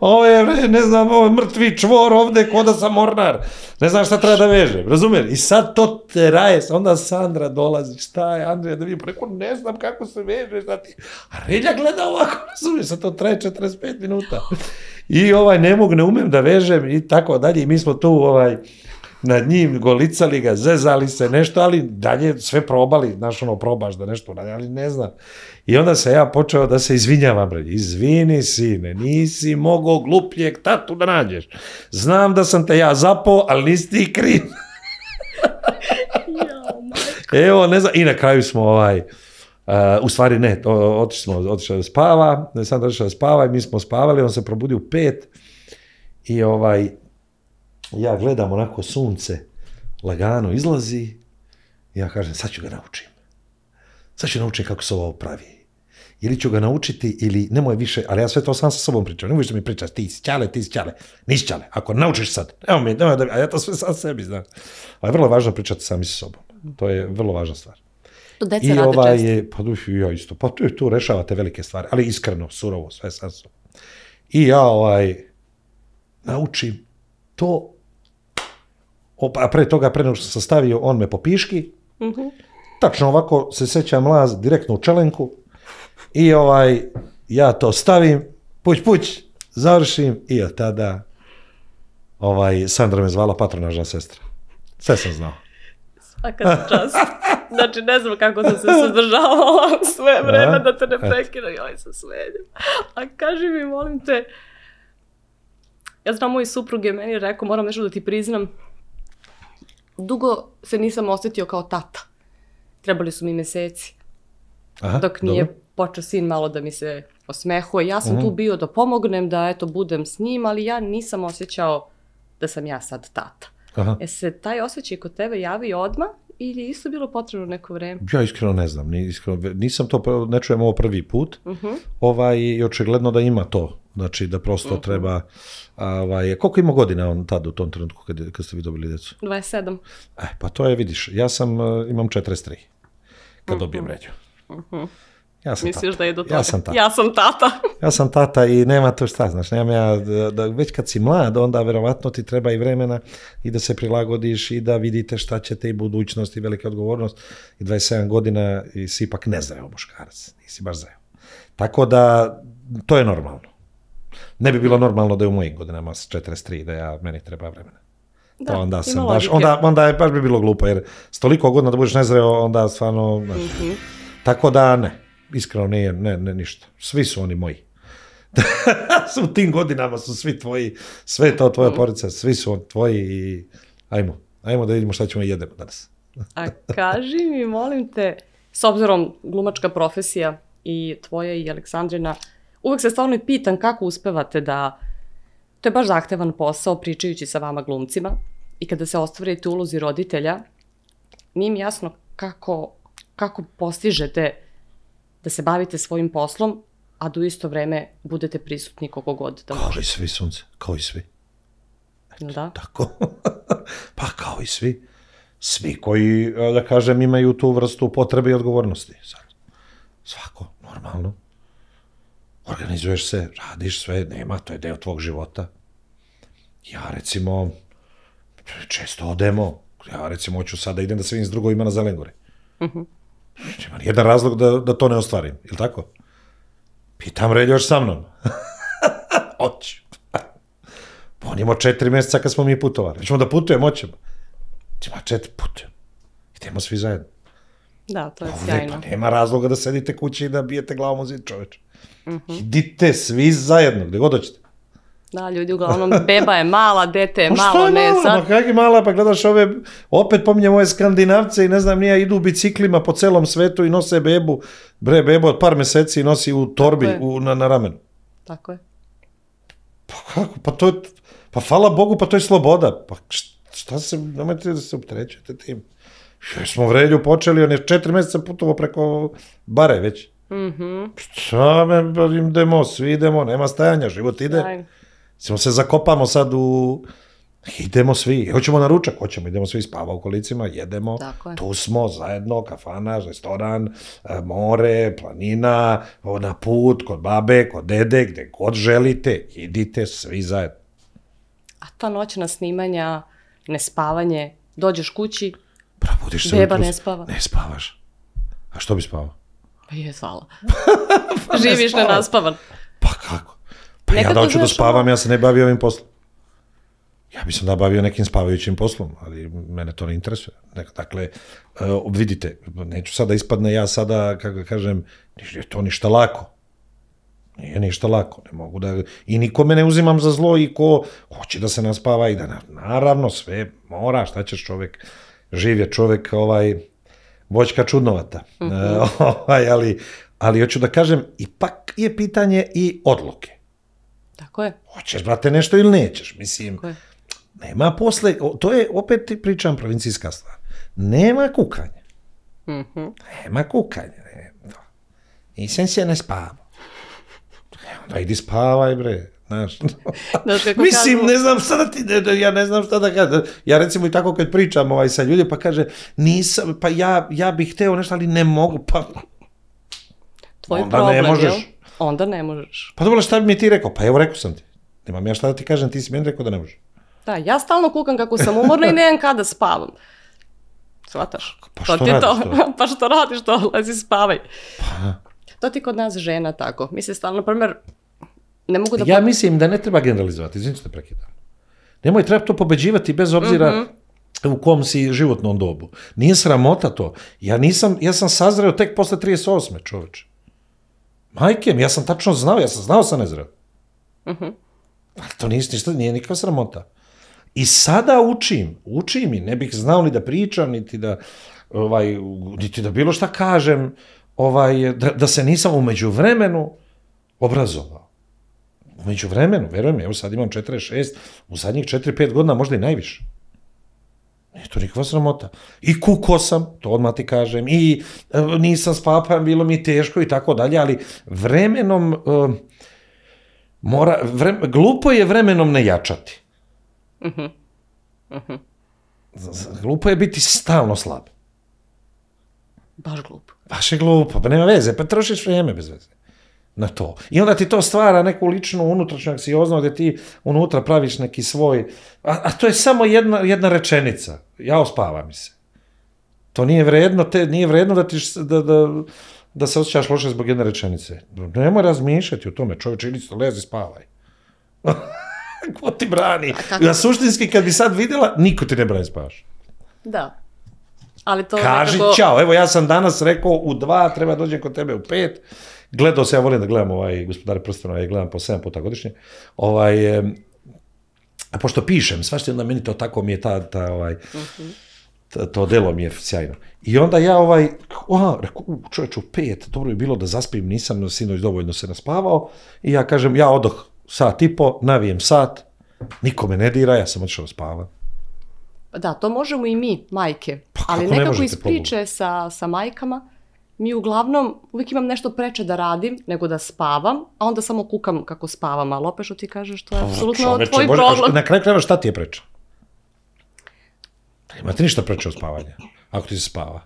ovo je, ne znam, ovo je mrtvi čvor ovde, ko da sam mornar. Ne znam šta treba da vežem, razumiješ? I sad to te raje, onda Sandra dolazi, šta je, Andrija, da vidim, preko pa ne znam kako se veže, šta da ti. A Relja gleda ovako, razumiješ, sad to traje 45 minuta. I ovaj, ne mogu, ne umem da vežem i tako dalje, i mi smo tu, ovaj, uh, nad njim, golicali ga, zezali se, nešto, ali dalje sve probali, znaš, ono, probaš da nešto radi, ali ne znam. I onda se ja počeo da se izvinjavam, bre, izvini sine, nisi mogao glupljeg tatu da nađeš. Znam da sam te ja zapao, ali nisi ti kriv. Evo, ne znam, i na kraju smo ovaj, Uh, u stvari ne, otišli smo, otišao da spava, ne sam došao da spava i mi smo spavali, on se probudi u pet i ovaj, ja gledam onako sunce, lagano izlazi, ja kažem, sad ću ga naučim. Sad ću naučiti kako se ovo pravi. Ili ću ga naučiti, ili nemoj više, ali ja sve to sam sa sobom pričam, nemoj što mi pričaš, ti si ćale, ti si ćale, nisi ćale, ako naučiš sad, evo mi, nemoj da, a ja to sve sam sebi znam. Ali je vrlo važno pričati sami sa sobom, to je vrlo važna stvar. To deca I rade ova često. je, pa duh, ja isto, pa tu, tu rešavate velike stvari, ali iskreno, surovo, sve sam sobom. I ja ovaj, naučim to a pre toga, pre nego što sam stavio, on me popiški. Mm-hmm. Tačno ovako se sećam laz direktno u čelenku i ovaj, ja to stavim, puć, puć, završim i od tada ovaj, Sandra me zvala patronažna sestra. Sve sam znao. Svaka čast. Znači, ne znam kako sam se sadržavala sve da. vreme da te ne prekinu. Joj, sa smedim. A kaži mi, molim te, ja znam, moj suprug je meni rekao, moram nešto da ti priznam, dugo se nisam osetio kao tata. Trebali su mi meseci. Aha, dok nije dobro. počeo sin malo da mi se osmehuje. Ja sam mm. tu bio da pomognem, da eto budem s njim, ali ja nisam osjećao da sam ja sad tata. Aha. E se taj osjećaj kod tebe javi odma ili isto bilo potrebno neko vreme? Ja iskreno ne znam, ni, iskreno, nisam to, pa, ne čujem ovo prvi put, uh mhm. -huh. ovaj, i očigledno da ima to Znači da prosto mm. treba, ovaj, koliko ima godina on tad u tom trenutku kad, kad ste vi dobili decu? 27. E, pa to je, vidiš, ja sam, e, imam 43 kad mm dobijem ređu. Mm Ja sam Misliš tata. da je do toga? Ja sam tata. Ja sam tata. ja sam tata i nema to šta, znaš, nema ja, da, da, već kad si mlad, onda verovatno ti treba i vremena i da se prilagodiš i da vidite šta će te i budućnost i velika odgovornost. I 27 godina i si ipak nezreo muškarac, nisi baš zreo. Tako da, to je normalno ne bi bilo normalno da je u mojim godinama s 43, da ja, meni treba vremena. Da, to onda sam baš, onda, onda je baš bi bilo glupo, jer s toliko godina da budeš nezreo, onda stvarno, znaš, mm -hmm. tako da ne, iskreno nije, ne, ne, ništa. Svi su oni moji. u tim godinama su svi tvoji, sve to tvoja mm. porica, svi su tvoji i ajmo, ajmo da vidimo šta ćemo jedemo danas. A kaži mi, molim te, s obzirom glumačka profesija i tvoja i Aleksandrina, uvek se stvarno i pitan kako uspevate da, to je baš zahtevan posao pričajući sa vama glumcima i kada se ostvarite ulozi roditelja, nije mi jasno kako, kako postižete da se bavite svojim poslom, a da u isto vreme budete prisutni koliko god da možete. Kao i svi, sunce, kao i svi. Eto, da. Tako. pa kao i svi. Svi koji, e, da kažem, imaju tu vrstu potrebe i odgovornosti. Sad. Svako, normalno organizuješ se, radiš sve, nema, to je deo tvog života. Ja recimo, često odemo, ja recimo hoću sad da idem da se vidim s drugovima na Zelengore. Mm -hmm. Ima jedan razlog da, da to ne ostvarim, je li tako? Pitam Reljoš sa mnom. Hoću. On imao četiri meseca kad smo mi putovali. Hoćemo da putujemo, hoćemo. Ima četiri, putujemo. Idemo svi zajedno. Da, to je Ovde, pa sjajno. Pa nema razloga da sedite kući i da bijete glavom u zid, čoveče. Mm Idite svi zajedno, gde god doćete. Da, ljudi, uglavnom, beba je mala, dete je malo ne mesa. Malo, ma kak je mala, pa gledaš ove, opet pominjem ove skandinavce i ne znam, nije, idu u biciklima po celom svetu i nose bebu, bre, bebu od par meseci nosi u torbi, u, na, na ramenu. Tako je. Pa kako, pa to je, pa hvala Bogu, pa to je sloboda, pa šta se, nemojte da se optrećete tim. Još smo vređu počeli, on je četiri meseca putovo preko bare već. Mhm. Šta me idemo, svi idemo, nema stajanja, život ide. Ajde. Samo se zakopamo sad u... Idemo svi, hoćemo na ručak, hoćemo, idemo svi spava u kolicima, jedemo, je. tu smo zajedno, kafana, restoran, e, more, planina, na put, kod babe, kod dede, gde god želite, idite svi zajedno. A ta noćna snimanja, nespavanje, dođeš kući, Probudiš se beba ne spava. Ne spavaš. A što bi spavao? Pa jes, hvala. pa Živiš ne naspavan. Pa kako? Pa Nekad ja da hoću da spavam, ja se ne bavim ovim poslom. Ja bi se da bavio nekim spavajućim poslom, ali mene to ne interesuje. Dakle, e, vidite, neću sada da ispadne ja sada, kako da kažem, je to ništa lako. Nije ništa lako, ne mogu da... I nikome ne uzimam za zlo i ko hoće da se naspava i da... Naravno, sve mora, šta ćeš čovek, živ je čovek, ovaj, voćka čudnovata. Mm -hmm. e, ali, ali hoću da kažem, ipak je pitanje i odluke. Tako je. Hoćeš, brate, nešto ili nećeš. Mislim, nema posle, to je, opet pričam, provincijska stvar. Nema kukanja. Mm -hmm. Nema kukanja. Ne, da. Nisam se ne spavao. E, onda idi spavaj, bre. Znaš, no, kako mislim, kažemo... ne znam šta da ti, ne, ja ne znam šta da kažem. Ja recimo i tako kad pričam ovaj sa ljudima, pa kaže, nisam, pa ja, ja bih hteo nešto, ali ne mogu, pa... Tvoj onda problem, ne možeš. Jel? Onda ne možeš. Pa dobro, šta bi mi ti rekao? Pa evo, rekao sam ti. Nemam ja šta da ti kažem, ti si meni rekao da ne možeš. Da, ja stalno kukam kako sam umorna i nemam kada da spavam. Svataš? Pa što, to radiš to? to? pa što radiš to? Lazi spavaj. Pa. To ti kod nas žena tako. Mi se stalno, na primjer, Ne mogu da... Ja pot... mislim da ne treba generalizovati, izvinite prekidam. Nemoj, treba to pobeđivati bez obzira mm -hmm. u kom si životnom dobu. Nije sramota to. Ja nisam, ja sam sazreo tek posle 38. čoveče. Majke, ja sam tačno znao, ja sam znao sa nezreo. Mm -hmm. to nisi ništa, nije nikakva sramota. I sada učim, učim i ne bih znao ni da pričam, niti da, ovaj, niti da bilo šta kažem, ovaj, da, da se nisam umeđu vremenu obrazovao umeđu vremenu, verujem, evo sad imam 46, u zadnjih 4-5 godina možda i najviše. Nije to nikakva sramota. I kuko sam, to odmah ti kažem, i e, nisam spapan, bilo mi teško i tako dalje, ali vremenom, e, mora, vre, glupo je vremenom ne jačati. Uh -huh. Uh -huh. Glupo je biti stalno slab. Baš glupo. Baš je glupo, pa nema veze, pa trošiš vreme bez veze na to. I onda ti to stvara neku ličnu unutrašnju anksioznost gde ti unutra praviš neki svoj... A, a to je samo jedna, jedna rečenica. Ja ospavam se. To nije vredno, te, nije vredno da, ti, da, da, da se osjećaš loše zbog jedne rečenice. Nemoj razmišljati o tome, čoveče, ili se lezi, spavaj. Ko ti brani? A kako... Ja, suštinski, kad bi sad videla, niko ti ne brani spavaš. Da. Ali to Kaži nekako... čao, evo ja sam danas rekao u dva, treba dođem kod tebe u pet, gledao se, ja volim da gledam ovaj gospodare prstano, ja gledam po 7 puta godišnje, ovaj, a pošto pišem, svašta onda meni to tako mi je ta, ta ovaj, uh to delo mi je sjajno. I onda ja ovaj, aha, rekao, u, čovječ, pet, dobro je bilo da zaspim, nisam sinoć dovoljno se naspavao, i ja kažem, ja odoh sat i po, navijem sat, niko me ne dira, ja sam odšao spavam. Da, to možemo i mi, majke, pa, ali nekako ne iz priče sa, sa majkama, mi uglavnom uvijek imam nešto preče da radim nego da spavam, a onda samo kukam kako spavam, ali opet što ti kažeš, to je pa, apsolutno tvoj bože, problem. Na kraju krajeva šta ti je preče? Pa imate ništa preče od spavanja, ako ti se spava.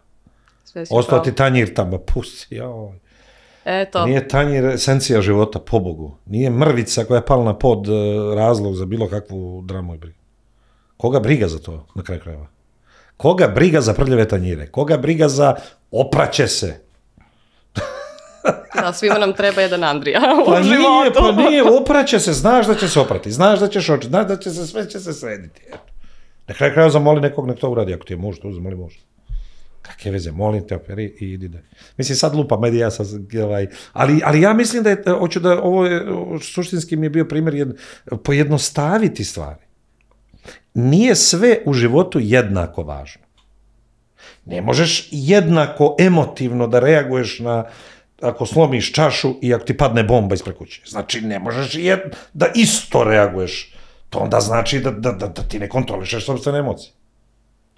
Ostao ti tanjir tamo, pusti, joj. Eto. Nije tanjir esencija života, pobogu. Nije mrvica koja je pala na pod e, razlog za bilo kakvu dramu i brigu. Koga briga za to na kraju krajeva? Koga briga za prljave tanjire? Koga briga za opraće se? Da, svima nam treba jedan Andrija pa u nije, Pa nije, opraće se, znaš da će se oprati, znaš da ćeš oči, znaš da će se, sve će se srediti. Na kraju kraja zamoli nekog nek to uradi, ako ti je muž, to zamoli muž. Kakve veze, molim te, operi i idi da. Mislim, sad lupa medija, sa, ovaj, ali, ali ja mislim da je, da, hoću da, ovo je, suštinski mi je bio primjer, jed, pojednostaviti stvari. Nije sve u životu jednako važno. Ne možeš jednako emotivno da reaguješ na ako slomiš čašu i ako ti padne bomba ispred kuće. Znači, ne možeš jed, da isto reaguješ. To onda znači da, da, da, da ti ne kontrolišeš sobstvene emocije.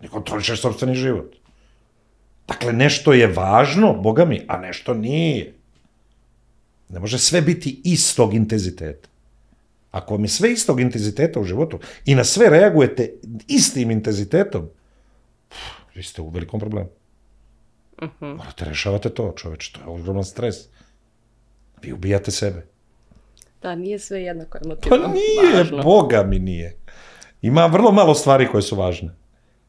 Ne kontrolišeš sobstveni život. Dakle, nešto je važno, boga mi, a nešto nije. Ne može sve biti istog intenziteta. Ako vam je sve istog intenziteta u životu i na sve reagujete istim intenzitetom, pff, vi ste u velikom problemu. Uh mhm. -huh. Morate rešavate to, čoveče, to je ogroman stres. Vi ubijate sebe. Da, nije sve jednako emotivno. Pa nije, važno. boga mi nije. Ima vrlo malo stvari koje su važne.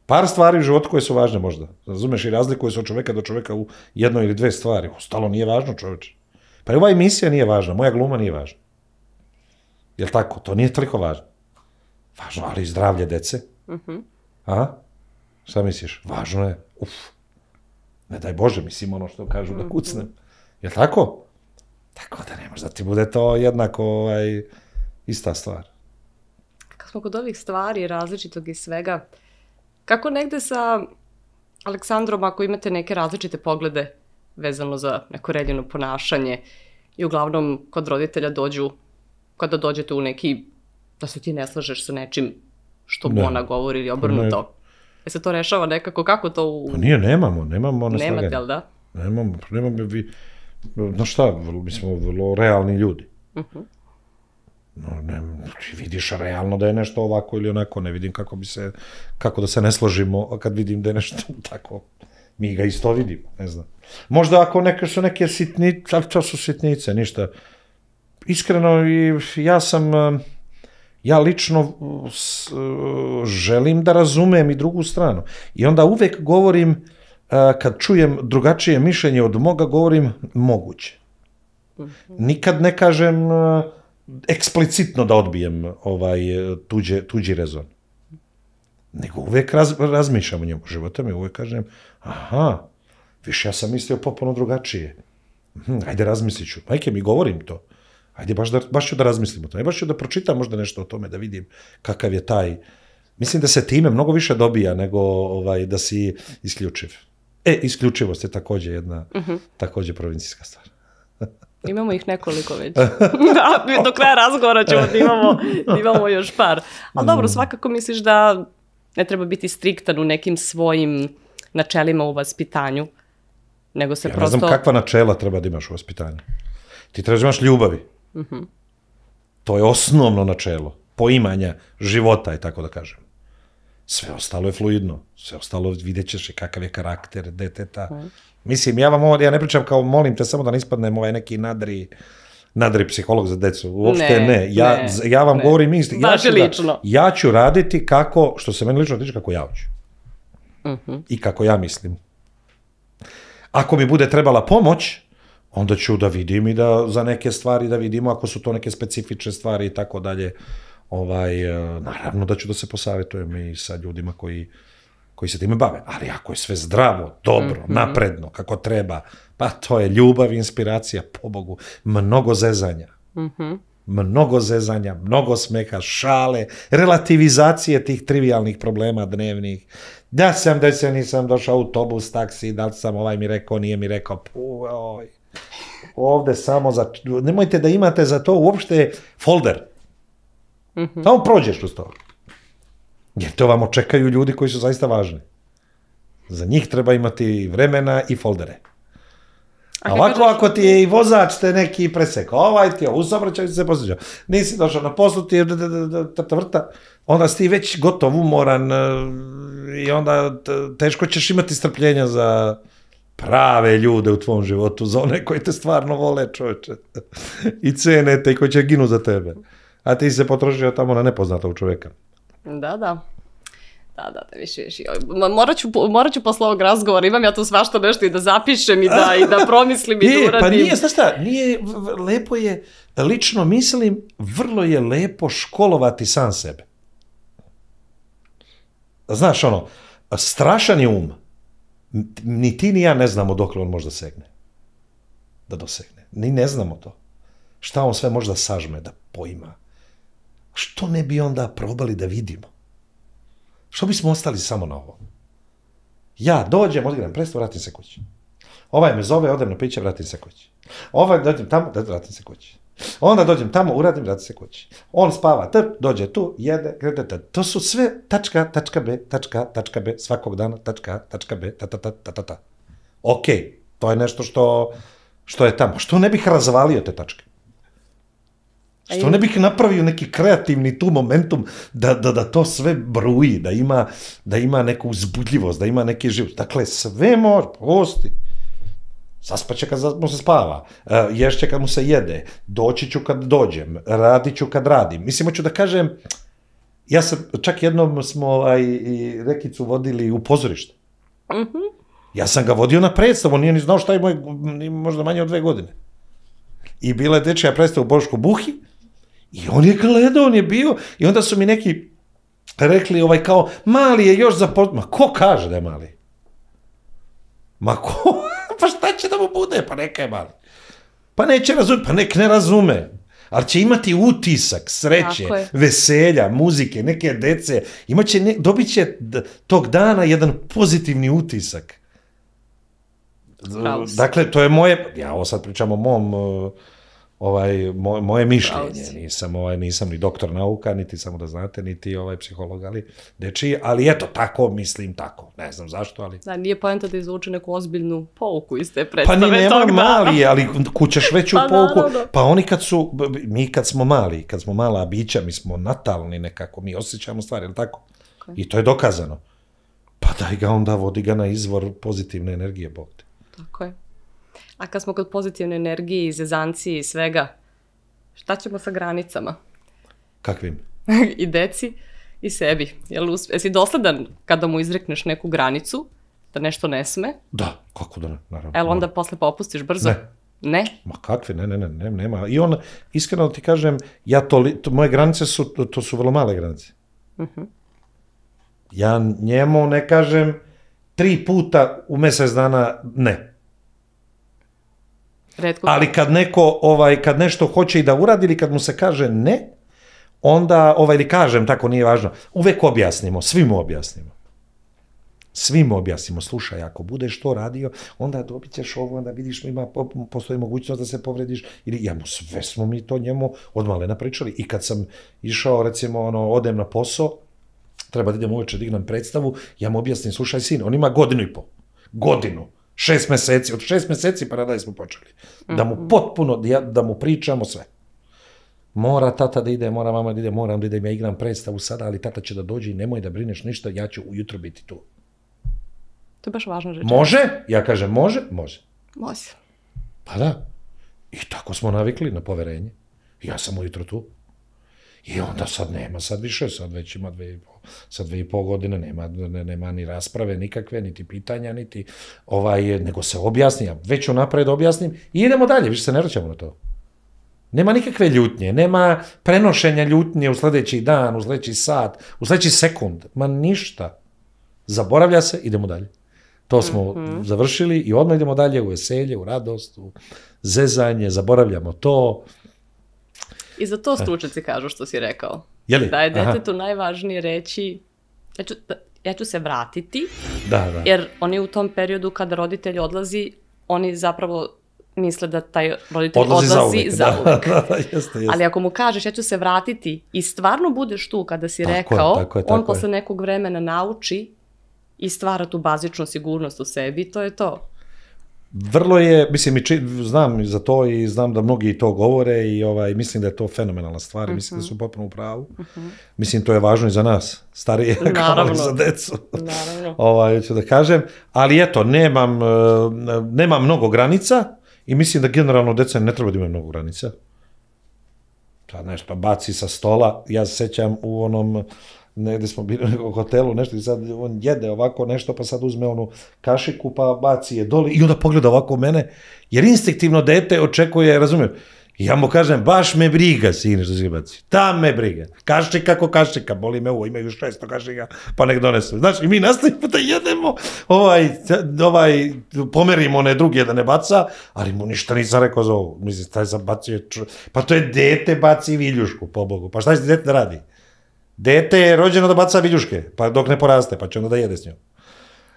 Par stvari u životu koje su važne možda. Razumeš i razlikuje se od čoveka do čoveka u jednoj ili dve stvari. Ostalo nije važno čoveče. Pa i ova emisija nije važna, moja gluma nije važna. Jel tako? To nije toliko važno. Važno, ali zdravlje dece. Uh mhm. -huh. A? Šta misliš? Važno je. Uf, Ne daj Bože, mislim ono što kažu da mhm. kucnem. Jel tako? Tako da ne može da ti bude to jednako ovaj, ista stvar. Kad smo kod ovih stvari različitog i svega, kako negde sa Aleksandrom, ako imate neke različite poglede vezano za neko reljeno ponašanje i uglavnom kod roditelja dođu, kada dođete u neki, da se ti ne slažeš sa nečim što ne. ona govori ili obrnuto. Ne. E se to rešava nekako, kako to u... Pa nije, nemamo, nemamo one Nemate, slaganje. jel da? Nemamo, nemamo, vi, no šta, mi smo vrlo realni ljudi. Uh No, ne, ti vidiš realno da je nešto ovako ili onako, ne vidim kako bi se, kako da se ne složimo, kad vidim da je nešto tako, mi ga isto vidimo, ne znam. Možda ako neke su neke sitnice, to su sitnice, ništa. Iskreno, ja sam... Uh, Ja lično uh, s, uh, želim da razumem i drugu stranu. I onda uvek govorim, uh, kad čujem drugačije mišljenje od moga, govorim moguće. Mhm. Nikad ne kažem eksplicitno da odbijem ovaj tuđe, tuđi rezon. Nego uvek raz, razmišljam o njemu životom i uvek kažem, aha, više ja sam mislio popuno drugačije. Hm, ajde razmislit ću. Majke mi, govorim to. Ajde, baš, da, baš ću da razmislim o tome. Baš ću da pročitam možda nešto o tome, da vidim kakav je taj... Mislim da se time mnogo više dobija nego ovaj, da si isključiv. E, isključivost je takođe jedna, uh mhm. -huh. takođe provincijska stvar. Imamo ih nekoliko već. da, do kraja razgovora ćemo da imamo, da imamo još par. Ali mhm. dobro, svakako misliš da ne treba biti striktan u nekim svojim načelima u vaspitanju, nego se ja prosto... Ja ne znam kakva načela treba da imaš u vaspitanju. Ti trebaš da imaš ljubavi. Mm -hmm. To je osnovno načelo poimanja života, je tako da kažem. Sve ostalo je fluidno, sve ostalo vidjet ćeš kakav je karakter deteta. Mm. Mislim, ja vam ovo, ja ne pričam kao molim te samo da ne ispadnem ovaj neki nadri nadri psiholog za decu. Uopšte ne. ne. Ja, ne, ja vam ne. govorim isti. Ja ću, da- lično. Da, ja ću raditi kako, što se meni lično tiče, kako ja hoću. Mm -hmm. I kako ja mislim. Ako mi bude trebala pomoć, onda ću da vidim i da za neke stvari da vidimo ako su to neke specifične stvari i tako dalje. Ovaj, e, naravno da ću da se posavetujem i sa ljudima koji, koji se time bave. Ali ako je sve zdravo, dobro, mm -hmm. napredno, kako treba, pa to je ljubav, inspiracija, pobogu, mnogo zezanja. Mm -hmm. Mnogo zezanja, mnogo smeha, šale, relativizacije tih trivialnih problema dnevnih. Da sam, da se nisam došao autobus, taksi, da sam ovaj mi rekao, nije mi rekao, puj, oj Ovde samo za... Nemojte da imate za to uopšte folder. Mm Samo prođeš uz to. Jer to vam očekaju ljudi koji su zaista važni. Za njih treba imati vremena i foldere. A ovako, ako ti je i vozač te neki preseka, ovaj ti je u saobraćaju se posveđao, nisi došao na poslu, ti je vrta, onda si ti već gotov, umoran e, i onda teško ćeš imati strpljenja za prave ljude u tvom životu, za one koji te stvarno vole, čoveče. I cene te i koji će ginu za tebe. A ti se potrošio tamo na nepoznatog čoveka. Da, da. Da, da, da, više, više. Morat ću, morat ću posle ovog razgovora, imam ja tu svašta nešto i da zapišem i da, i da promislim i da e, pa uradim. Pa nije, znaš šta, nije, lepo je, lično mislim, vrlo je lepo školovati sam sebe. Znaš, ono, strašan je um ni ti ni ja ne znamo dokle on može da segne. Da dosegne. Ni ne znamo to. Šta on sve može da sažme, da pojma. Što ne bi onda probali da vidimo? Što bismo ostali samo na ovo? Ja dođem, odigram predstavu, vratim se kući. Ovaj me zove, odem na piće, vratim se kući. Ovaj dođem tamo, da vratim se kući. Onda dođem tamo, uradim, vratim se kući. On spava, trp, dođe tu, jede, grede, trp. To su sve tačka, tačka B, tačka, tačka B, svakog dana, tačka, tačka B, ta, ta, ta, ta, ta, ta. Ok, to je nešto što, što je tamo. Što ne bih razvalio te tačke? Što ne bih napravio neki kreativni tu momentum da, da, da to sve bruji, da ima, da ima neku uzbudljivost, da ima neki život. Dakle, sve može, posti. Saspaće kad mu se spava, e, ješće kad mu se jede, doći ću kad dođem, radiću kad radim. Mislim, hoću da kažem, ja sam, čak jednom smo ovaj, i Rekicu vodili u pozorište. Mhm. ja sam ga vodio na predstavu, on nije ni znao šta je moj, možda manje od dve godine. I bila je dečija predstava u Boško Buhi, i on je gledao, on je bio, i onda su mi neki rekli ovaj kao, mali je još za... Ma ko kaže da je mali? Ma ko? pa šta će da mu bude? Pa neka je mali. Pa neće razume, pa nek ne razume. Ali će imati utisak, sreće, veselja, muzike, neke dece. Imaće, ne, dobit će tog dana jedan pozitivni utisak. Dakle, to je moje, ja ovo sad pričam o mom uh, ovaj, moj, moje mišljenje, nisam, ovaj, nisam ni doktor nauka, niti samo da znate, niti ovaj psiholog, ali dečiji, ali eto, tako mislim, tako, ne znam zašto, ali... Da, nije poenta da izvuče neku ozbiljnu pouku iz te predstave Pa ni nema tog mali, dana. ali kućaš veću pa, pouku, naravno. pa oni kad su, mi kad smo mali, kad smo mala bića, mi smo natalni nekako, mi osjećamo stvari, al tako? Okay. I to je dokazano. Pa daj ga onda, vodi ga na izvor pozitivne energije, Bog te. Tako je. A kad smo kod pozitivne energije, izezanciji i svega, šta ćemo sa granicama? Kakvim? I deci i sebi. Jel, jesi dosledan kada mu izrekneš neku granicu, da nešto ne sme? Da, kako da ne, naravno. Jel onda posle popustiš brzo? Ne. Ne? Ma kakve, ne, ne, ne, ne, nema. I on, iskreno ti kažem, ja to, to moje granice su, to su vrlo male granice. Uh mhm. -huh. Ja njemu ne kažem tri puta u mesec dana ne. Redko ali kad neko, ovaj, kad nešto hoće i da uradi ili kad mu se kaže ne, onda, ovaj, ili kažem, tako nije važno, uvek objasnimo, svimu objasnimo. Svim objasnimo, slušaj, ako budeš to radio, onda dobit ćeš ovo, onda vidiš, ima, postoji mogućnost da se povrediš, ili ja mu sve smo mi to njemu od napričali. I kad sam išao, recimo, ono, odem na posao, treba da idem uveče da igram predstavu, ja mu objasnim, slušaj, sin, on ima godinu i po. Godinu šest meseci, od šest meseci Paradajz smo počeli. Da mu mhm. potpuno, da mu pričamo sve. Mora tata da ide, mora mama da ide, moram da idem, ja igram predstavu sada, ali tata će da dođe i nemoj da brineš ništa, ja ću ujutro biti tu. To je baš važna reč. Može? Ja kažem može? Može. Može. Pa da. I tako smo navikli na poverenje. Ja sam ujutro tu. I onda sad nema, sad više, sad već ima dve i po, sad dve i po godine, nema, ne, nema ni rasprave nikakve, niti pitanja, niti ovaj, nego se objasni, ja već unapred objasnim i idemo dalje, više se ne vraćamo na to. Nema nikakve ljutnje, nema prenošenja ljutnje u sledeći dan, u sledeći sat, u sledeći sekund, ma ništa. Zaboravlja se, idemo dalje. To smo mm -hmm. završili i odmah idemo dalje u veselje, u radost, u zezanje, zaboravljamo to. I za to e. stručnici kažu što si rekao. Jeli? Da je detetu Aha. najvažnije reći, ja ću, da, ja ću se vratiti, da, da. jer oni u tom periodu kada roditelj odlazi, oni zapravo misle da taj roditelj odlazi, odlazi za da. uvek. Da, da, da, jeste, jeste. Ali ako mu kažeš ja ću se vratiti i stvarno budeš tu kada si tako rekao, je, tako je, tako on je. posle nekog vremena nauči i stvara tu bazičnu sigurnost u sebi i to je to vrlo je, mislim, i či, znam za to i znam da mnogi to govore i ovaj, mislim da je to fenomenalna stvar uh -huh. mislim da mhm. su potpuno u pravu. Uh mhm. -huh. Mislim, to je važno i za nas, starije, kao i za decu. Naravno. ovaj, ću da kažem. Ali eto, nemam, eh, nemam mnogo granica i mislim da generalno deca ne treba da imaju mnogo granica. Ta pa nešto baci sa stola, ja se sećam u onom negde smo bili u hotelu, nešto i sad on jede ovako nešto, pa sad uzme onu kašiku, pa baci je dole i onda pogleda ovako mene, jer instinktivno dete očekuje, razumijem, ja mu kažem, baš me briga, sine, što si baci. Ta me briga. Kašika kako kašika, boli me ovo, imaju 600 kašika, pa nek donesu. Znači, i mi nastavimo da jedemo, ovaj, ovaj, pomerimo one druge da ne baca, ali mu ništa nisam rekao za ovo. Mislim, taj sam bacio, pa to je dete baci viljušku, po Bogu, Pa šta će dete da radi? Dete je rođeno da baca viljuške, pa dok ne poraste, pa će onda da jede s njom.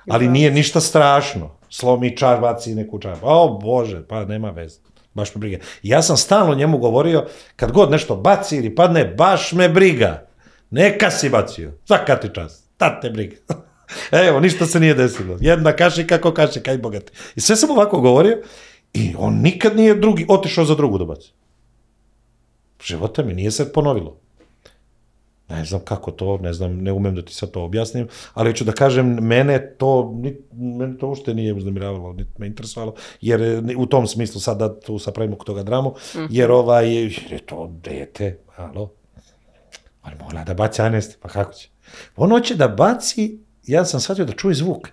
Ali da. nije ništa strašno. Slomi čar, baci neku čar. O Bože, pa nema veze. Baš me briga. Ja sam stalno njemu govorio, kad god nešto baci ili padne, baš me briga. Neka si bacio. Svaka ti čas. Tad te briga. Evo, ništa se nije desilo. Jedna kaši kako kaši, kaj bogati. I sve sam ovako govorio i on nikad nije drugi otišao za drugu da baci. Života mi nije se ponovilo. Ne znam kako to, ne znam, ne umem da ti sad to objasnim, ali hoću da kažem, mene to, ni, mene to ušte nije uznamiravalo, niti me interesovalo, jer u tom smislu sad da tu sapravimo toga dramu, mhm. jer ovaj, jer je to dete, malo, ali mora da baci anest, pa kako će? Ono će da baci, ja sam shvatio da čuje zvuk.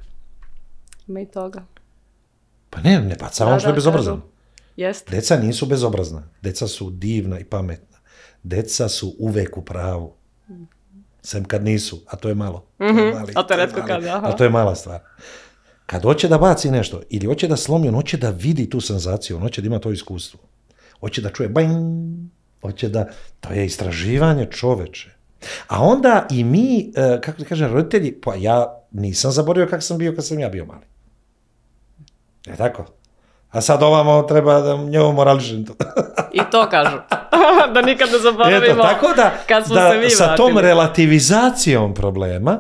Ima i toga. Pa ne, ne baca da, on što da, je bezobrazan. Jeste. Deca nisu bezobrazna, deca su divna i pametna. Deca su uvek u pravu. Sem kad nisu, a to je malo. mm To je mhm. mali, a to je redko kad, aha. A to je mala stvar. Kad hoće da baci nešto ili hoće da slomi, on hoće da vidi tu senzaciju, on hoće da ima to iskustvo. Hoće da čuje bang, hoće da... To je istraživanje čoveče. A onda i mi, e, kako da kažem, roditelji, pa ja nisam zaboravio kako sam bio kad sam ja bio mali. Je tako? A sad ovamo treba da njemu morališem to. I to kažu. da nikad ne zaboravimo Eto, tako da, kad smo da, se mi Sa tom relativizacijom problema,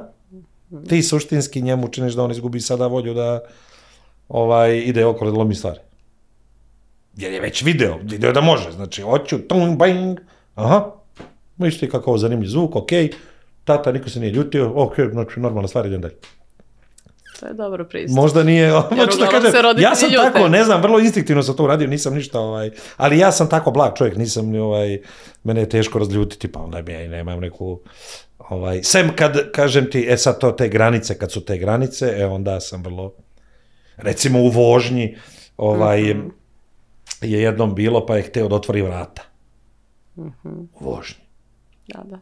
ti suštinski njemu činiš da on izgubi sada volju da ovaj, ide okolo da lomi stvari. Jer je već video, video da može. Znači, oću, tung, bang, aha, misli kako ovo zanimljiv zvuk, okej, okay. tata, niko se nije ljutio, okej, okay, znači, normalna stvar, idem dalje. To je dobro pristup. Možda nije, hoću da kažem, ja sam ljute. tako, ne znam, vrlo instinktivno sam to uradio, nisam ništa, ovaj, ali ja sam tako blag čovjek, nisam, ovaj, mene je teško razljutiti, pa onda ja i nemam neku, ovaj, sem kad, kažem ti, e sad to te granice, kad su te granice, e onda sam vrlo, recimo u vožnji, ovaj, mm -hmm. je jednom bilo, pa je hteo da otvori vrata. Mm -hmm. U vožnji. Da, da.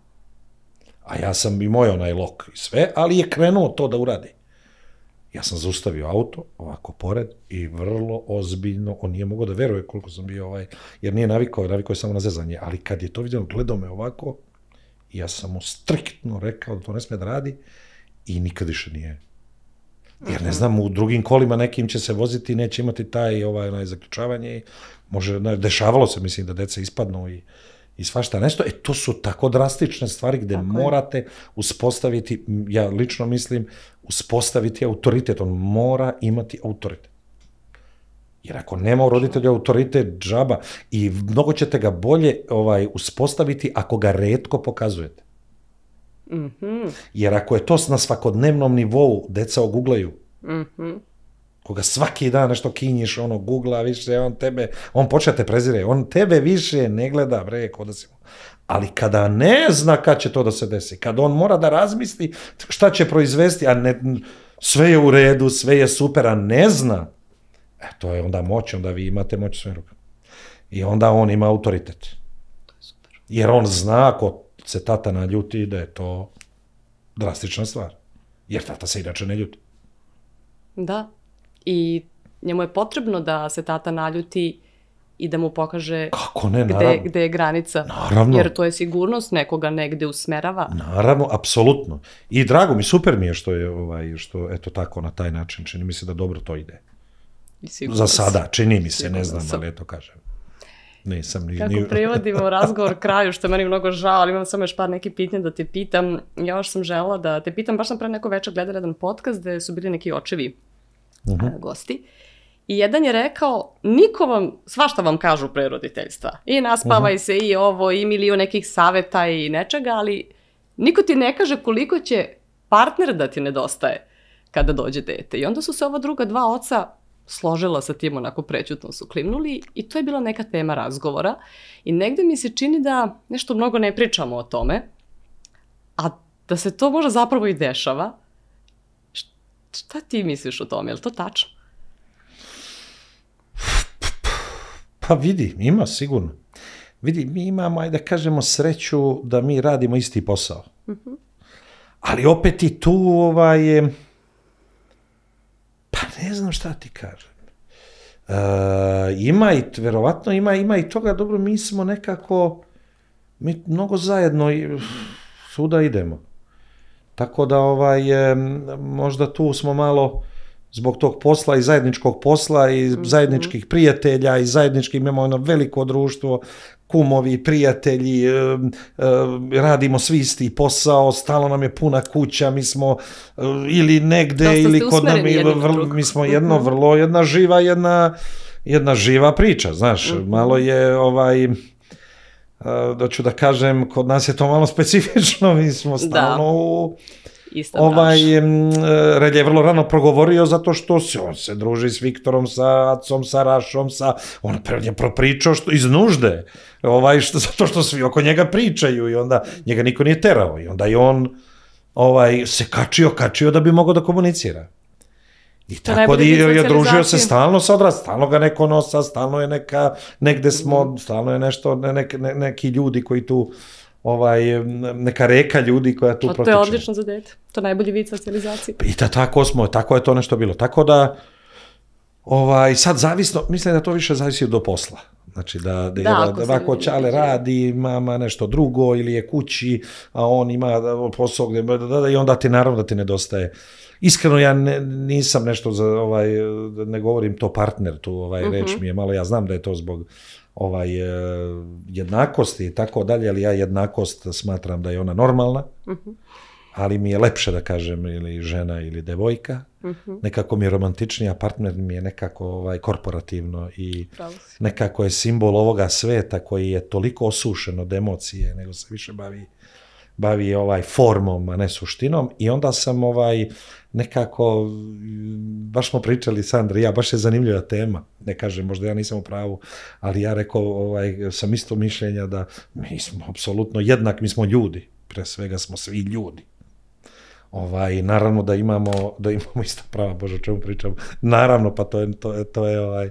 A ja sam i moj onaj lok i sve, ali je krenuo to da uradi. Ja sam zaustavio auto, ovako pored, i vrlo ozbiljno, on nije mogao da veruje koliko sam bio ovaj, jer nije navikao, navikao je samo na zezanje, ali kad je to vidio, gledao me ovako, ja sam mu striktno rekao da to ne sme da radi i nikad više nije. Jer ne mhm. znam, u drugim kolima nekim će se voziti, neće imati taj ovaj, onaj, zaključavanje, može, dešavalo se, mislim, da deca ispadnu i i svašta nešto. E, to su tako drastične stvari gde tako morate je. uspostaviti, ja lično mislim, uspostaviti autoritet. On mora imati autoritet. Jer ako nema u roditelja autoritet, džaba. I mnogo ćete ga bolje ovaj uspostaviti ako ga redko pokazujete. Mm -hmm. Jer ako je to na svakodnevnom nivou, deca oguglaju. Mm -hmm koga svaki dan nešto kinjiš, ono, googla više, on tebe, on počne te prezire, on tebe više ne gleda, bre, kod da si mu. Ali kada ne zna kad će to da se desi, kada on mora da razmisli šta će proizvesti, a ne, sve je u redu, sve je super, a ne zna, e, to je onda moć, onda vi imate moć svojim rukama. I onda on ima autoritet. Jer on zna ako se tata naljuti da je to drastična stvar. Jer tata se inače ne ljuti. Da i njemu je potrebno da se tata naljuti i da mu pokaže Kako ne, gde, gde je granica. Naravno. Jer to je sigurnost nekoga negde usmerava. Naravno, apsolutno. I drago mi, super mi je što je, ovaj, što, eto tako, na taj način, čini mi se da dobro to ide. I sigurno Za sada, čini mi se, ne znam, sam. ali eto kažem. Nisam ni... Kako ni... privodimo razgovor kraju, što je meni mnogo žao, ali imam samo još par neki pitanja da te pitam. Ja još sam žela da te pitam, baš sam pre neko večer gledala jedan podcast gde su bili neki očevi uh mhm. -huh. gosti. I jedan je rekao, niko vam, svašta vam kažu pre roditeljstva. I naspavaj uh mhm. -huh. se i ovo, i miliju nekih saveta i nečega, ali niko ti ne kaže koliko će partner da ti nedostaje kada dođe dete. I onda su se ova druga dva oca složila sa tim, onako prećutno su klimnuli i to je bila neka tema razgovora. I negde mi se čini da nešto mnogo ne pričamo o tome, a da se to možda zapravo i dešava, šta ti misliš o tome, je li to tačno? Pa vidi, ima sigurno. Vidi, mi imamo, ajde da kažemo, sreću da mi radimo isti posao. Mm -hmm. Ali opet i tu, ovaj, pa ne znam šta ti kažem. E, ima i, verovatno, ima, ima i toga, dobro, mi smo nekako, mi mnogo zajedno i, svuda idemo. Tako da ovaj možda tu smo malo zbog tog posla i zajedničkog posla i mhm. zajedničkih prijatelja i zajednički imamo ono veliko društvo, kumovi, prijatelji, radimo svi isti posao, stalo nam je puna kuća, mi smo eh, ili negde ili kod nam, vrlo, mi smo mhm. jedno vrlo, jedna živa, jedna, jedna živa priča, znaš, mhm. malo je ovaj E, da ću da kažem, kod nas je to malo specifično, mi smo da. stalno da. u... Isto ovaj, e, Relje je vrlo rano progovorio zato što se, on se druži s Viktorom, sa Acom, sa Rašom, sa, on je propričao što, iz nužde, ovaj, što, zato što svi oko njega pričaju i onda njega niko nije terao i onda je on ovaj, se kačio, kačio da bi mogao da komunicira. I to tako da i, i odružio se stalno sa odrast, stalno ga neko nosa, stalno je neka, negde smo, mhm. stalno je nešto, ne, ne, ne, neki ljudi koji tu, ovaj, neka reka ljudi koja tu protiče. Pa to je odlično za dete, to je najbolji vid socijalizacije. I ta, tako smo, tako je to nešto bilo. Tako da, ovaj, sad zavisno, mislim da to više zavisi od posla. Znači da, da, da, ako, da, ako Čale radi, mama nešto drugo ili je kući, a on ima posao gde, da, da, da, i onda ti naravno da ti nedostaje. Iskreno ja ne, nisam nešto za ovaj ne govorim to partner tu ovaj mm -hmm. reč mi je malo ja znam da je to zbog ovaj eh, jednakosti i tako dalje, ali ja jednakost smatram da je ona normalna. Mm -hmm. Ali mi je lepše da kažem ili žena ili devojka. Mm -hmm. Nekako mi je romantičnija, partner mi je nekako ovaj korporativno i nekako je simbol ovoga sveta koji je toliko osušen od emocije, nego se više bavi bavi ovaj formom, a ne suštinom i onda sam ovaj nekako, baš smo pričali, Sandra, ja, baš je zanimljiva tema, ne kažem, možda ja nisam u pravu, ali ja rekao, ovaj, sam isto mišljenja da mi smo apsolutno jednak, mi smo ljudi, pre svega smo svi ljudi. Ovaj, naravno da imamo, da imamo ista prava, bože, o čemu pričam, naravno, pa to je, to, to je ovaj,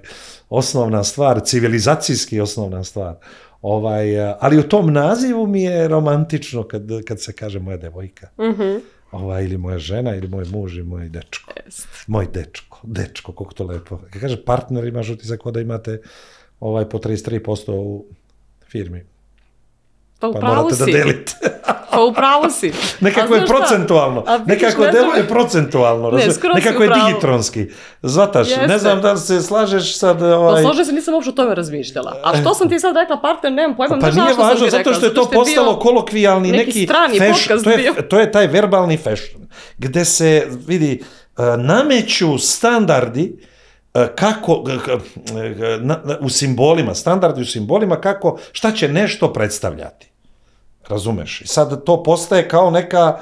osnovna stvar, civilizacijski osnovna stvar. Ovaj, ali u tom nazivu mi je romantično kad, kad se kaže moja devojka. Mhm. Mm ovaj, ili moja žena ili moj muž i moj dečko. Jest. Moj dečko, dečko, kako to lepo. Kad kaže partner imaš utisak da imate ovaj po 33% u firmi. Па управо да си. да делите. Па управо си. Некако е процентуално. А, Некако дело е процентуално. Не, Некако е дигитронски. Заташ, Јесте. не знам дали се слажеш сад па овај. Па слаже се, нисам општо тоа размишљала. А што сум ти сад рекла партер, немам појма, па, не знам што сум ти рекла. Па што е тоа постало колоквијални неки, страни феш, подкаст тоа е, тоа е тај вербални феш, Где се види намечу стандарди како у символима, стандарди у символима како шта ќе нешто представљати. Razumeš? I sad to postaje kao neka